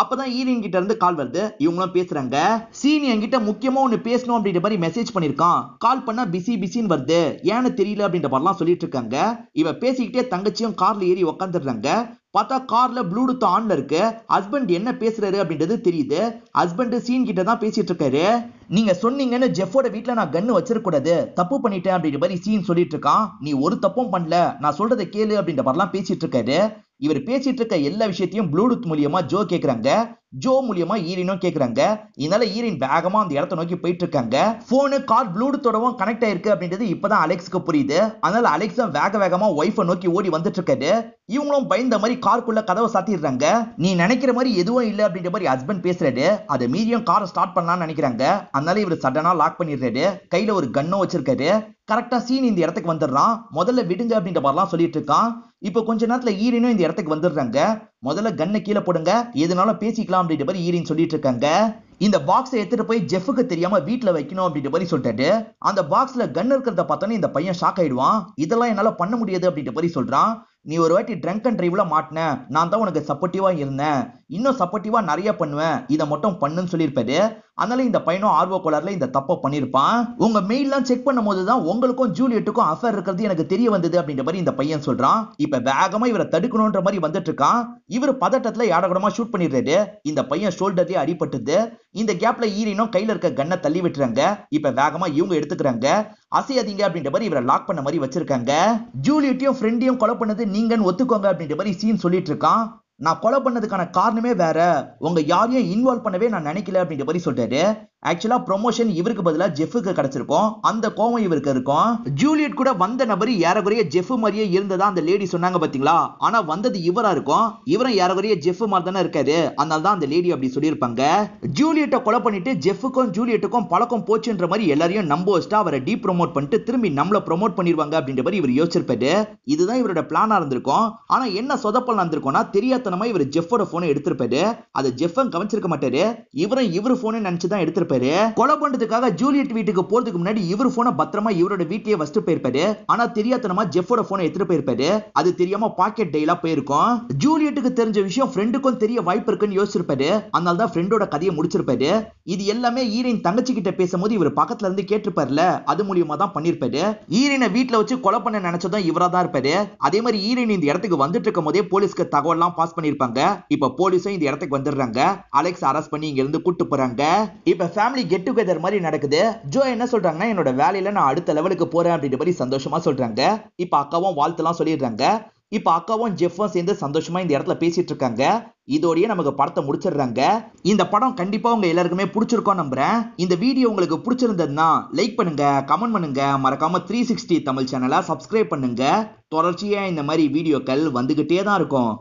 அப்பதான் ஈரின் கிட்ட இருந்து கால் வருது இவங்களும் பேசுறாங்க சீன் என்கிட்ட முக்கியமா ஒண்ணு பேசணும் அப்படின்ற மாதிரி மெசேஜ் பண்ணிருக்கான் கால் பண்ணா பிஸி பிஸின்னு வருது ஏன்னு தெரியல அப்படின்ற மாதிரிலாம் சொல்லிட்டு இருக்காங்க இவ பேசிக்கிட்டே தங்கச்சியும் கார்ல ஏறி உக்காந்துடுறாங்க பார்த்தா கார்ல ப்ளூடூத் ஆன்ல இருக்கு ஹஸ்பண்ட் என்ன பேசுறாரு அப்படின்றது தெரியுது ஹஸ்பண்ட் சீன் கிட்ட தான் பேசிட்டு இருக்காரு நீங்க சொன்னீங்கன்னு ஜெஃபோட வீட்டுல நான் கன்னு வச்சிருக்கூடாது தப்பு பண்ணிட்டேன் அப்படின்ற மாதிரி சீன் சொல்லிட்டு இருக்கான் நீ ஒரு தப்பும் பண்ணல நான் சொல்றதை கேளு அப்படின்ற மாதிரிலாம் பேசிட்டு இருக்காரு இவர் பேசிட்டு இருக்க எல்லா விஷயத்தையும் ப்ளூடூத் மூலியமா ஜோ கேட்குறாங்க ஜோ மூலியமா ஈரினும் கேட்குறாங்க இதனால ஈரின் வேகமா அந்த இடத்த நோக்கி போயிட்டு இருக்காங்க போனு கார் ப்ளூடூத்தோடவும் கனெக்ட் ஆயிருக்கு அப்படின்றது இப்பதான் அலெக்ஸ்க்கு புரியுது அதனால அலெக்ஸும் வேக வேகமா ஒய்ஃபை நோக்கி ஓடி வந்துட்டு இருக்காரு இவங்களும் பயந்த மாதிரி கார்க்குள்ள கதவை சாத்திடுறாங்க நீ நினைக்கிற மாதிரி எதுவும் இல்லை அப்படின்ற மாதிரி ஹஸ்பண்ட் பேசுறாரு அதை மீதியும் காரை ஸ்டார்ட் பண்ணலாம்னு நினைக்கிறாங்க அதனால இவர் சடனா லாக் பண்ணிடுறாரு கையில ஒரு கன்னும் வச்சிருக்காரு கரெக்டா சீன் இந்த இடத்துக்கு வந்துடுறான் முதல்ல விடுங்க அப்படின்ற மாதிரிலாம் சொல்லிட்டு இருக்கான் இப்போ கொஞ்ச நேரத்துல ஈரினும் இந்த இடத்துக்கு வந்துடுறாங்க முதல்ல கண்ணை கீழே போடுங்க எதனால பேசிக்கலாம் அப்படின்ற மாதிரி ஈரின் சொல்லிட்டு இருக்காங்க இந்த பாக்ஸை எடுத்துட்டு போய் ஜெஃபுக்கு தெரியாம வீட்டுல வைக்கணும் அப்படின்ற மாதிரி சொல்லிட்டு அந்த பாக்ஸ்ல கன் இருக்கிறத பார்த்தோன்னே இந்த பையன் ஷாக் ஆயிடுவான் இதெல்லாம் என்னால பண்ண முடியாது அப்படின்ற மாதிரி சொல்றான் நீ ஒரு வாட்டி ட்ரங்க் அண்ட் ட்ரைவ்ல மாட்டின நான் தான் உனக்கு சப்போர்ட்டிவா இருந்தேன் இன்னும் சப்போர்ட்டிவா நிறைய பண்ணுவேன் இதை மட்டும் பண்ணுன்னு சொல்லியிருப்பாரு அதனால இந்த பையனும் ஆர்வ கோளாறுல இந்த தப்பை பண்ணியிருப்பான் உங்க எல்லாம் செக் பண்ணும் போது தான் உங்களுக்கும் ஜூலியட்டுக்கும் அஃபேர் இருக்கிறது எனக்கு தெரிய வந்தது அப்படின்ற மாதிரி இந்த பையன் சொல்றான் இப்ப வேகமா இவரை தடுக்கணும்ன்ற மாதிரி வந்துட்டு இருக்கான் இவர் பதட்டத்துல யாடகூடமா ஷூட் பண்ணிடுறாரு இந்த பையன் ஷோல்டர்லயே அடிபட்டுது இந்த கேப்ல ஈரினும் கையில இருக்க கண்ணை தள்ளி விட்டுறாங்க இப்ப வேகமா இவங்க எடுத்துக்கிறாங்க அசையாதீங்க அப்படின்ற மாதிரி இவரை லாக் பண்ண மாதிரி வச்சிருக்காங்க ஜூலியட்டையும் ஃப்ரெண்டையும் கொலை பண்ணது நீங்கன்னு ஒத்துக்கோங்க அப்படின்ற மாதிரி சீன் சொல்லிட்டு இருக்கான் நான் கொலை பண்ணதுக்கான காரணமே வேற உங்க யாரையும் இன்வால்வ் பண்ணவே நான் நினைக்கல அப்படின்ற மாதிரி சொல்றாரு ஆக்சுவலாக ப்ரொமோஷன் இவருக்கு பதிலாக ஜெஃபுக்கு கிடச்சிருக்கும் அந்த கோவம் இவருக்கு இருக்கும் ஜூலியட் கூட வந்த நபர் ஏறக்குறைய ஜெஃப் மாதிரியே இருந்ததா அந்த லேடி சொன்னாங்க பார்த்தீங்களா ஆனால் வந்தது இவராக இருக்கும் இவரும் ஏறக்குறைய ஜெஃப் மாதிரி தானே இருக்காரு அதனால தான் அந்த லேடி அப்படி சொல்லியிருப்பாங்க ஜூலியட்டை கொலை பண்ணிட்டு ஜெஃபுக்கும் ஜூலியட்டுக்கும் பழக்கம் போச்சுன்ற மாதிரி எல்லாரையும் நம்ப வச்சுட்டு அவரை டீ ப்ரொமோட் பண்ணிட்டு திரும்பி நம்மளை ப்ரொமோட் பண்ணிடுவாங்க அப்படின்ற மாதிரி இவர் யோசிச்சிருப்பாரு இதுதான் இவரோட பிளானாக இருந்திருக்கும் ஆனால் என்ன சொதப்பல் நடந்திருக்கும்னா தெரியாதனமா இவர் ஜெஃபோட ஃபோனை எடுத்திருப்பாரு அதை ஜெஃபன் கவனிச்சிருக்க மாட்டாரு இவரும் இவர் ஃபோனை நினச்சி தான் எடுத்திருப்பாரு போயிருப்பாரு கொலை பண்றதுக்காக ஜூலியட் வீட்டுக்கு போறதுக்கு முன்னாடி இவர் போன பத்திரமா இவரோட வீட்லயே வச்சுட்டு போயிருப்பாரு ஆனா தெரியாதனமா ஜெஃபோட போனை எடுத்துட்டு போயிருப்பாரு அது தெரியாம பாக்கெட் டெய்லா போயிருக்கும் ஜூலியட்டுக்கு தெரிஞ்ச விஷயம் ஃப்ரெண்டுக்கும் தெரிய வாய்ப்பு இருக்குன்னு யோசிச்சிருப்பாரு அதனால தான் ஃப்ரெண்டோட கதையை முடிச்சிருப்பாரு இது எல்லாமே ஈரின் தங்கச்சி கிட்ட பேசும்போது இவர் பக்கத்துல இருந்து கேட்டிருப்பாருல அது மூலியமா தான் பண்ணிருப்பாரு ஈரனை வீட்டுல வச்சு கொலை பண்ண நினைச்சதும் இவரா தான் இருப்பாரு அதே மாதிரி ஈரன் இந்த இடத்துக்கு வந்துட்டு இருக்கும் போதே போலீஸ்க்கு தகவல் எல்லாம் பாஸ் பண்ணிருப்பாங்க இப்ப போலீஸும் இந்த இடத்துக்கு வந்துடுறாங்க அலெக்ஸ் அரெஸ்ட் பண்ணி இங்க இருந்து கூட்டு போறாங்க இப்ப ஃபேமிலி கெட் டுகெதர் மாதிரி நடக்குது ஜோ என்ன சொல்றாங்கன்னா என்னோட வேலையில நான் அடுத்த லெவலுக்கு போறேன் அப்படின்ற மாதிரி சந்தோஷமா சொல்றாங்க இப்ப அக்காவும் வாழ்த்துலாம் சொல்லிடுறாங்க இப்ப அக்காவும் ஜெஃப்பும் சேர்ந்து சந்தோஷமா இந்த இடத்துல பேசிட்டு இருக்காங்க இதோடய நமக்கு படத்தை முடிச்சிடுறாங்க இந்த படம் கண்டிப்பா உங்க எல்லாருக்குமே பிடிச்சிருக்கோம் நம்புறேன் இந்த வீடியோ உங்களுக்கு பிடிச்சிருந்ததுன்னா லைக் பண்ணுங்க கமெண்ட் பண்ணுங்க மறக்காம த்ரீ சிக்ஸ்டி தமிழ் சேனலை சப்ஸ்கிரைப் பண்ணுங்க தொடர்ச்சியா இந்த மாதிரி வீடியோக்கள் வந்துகிட்டே தான் இருக்கும்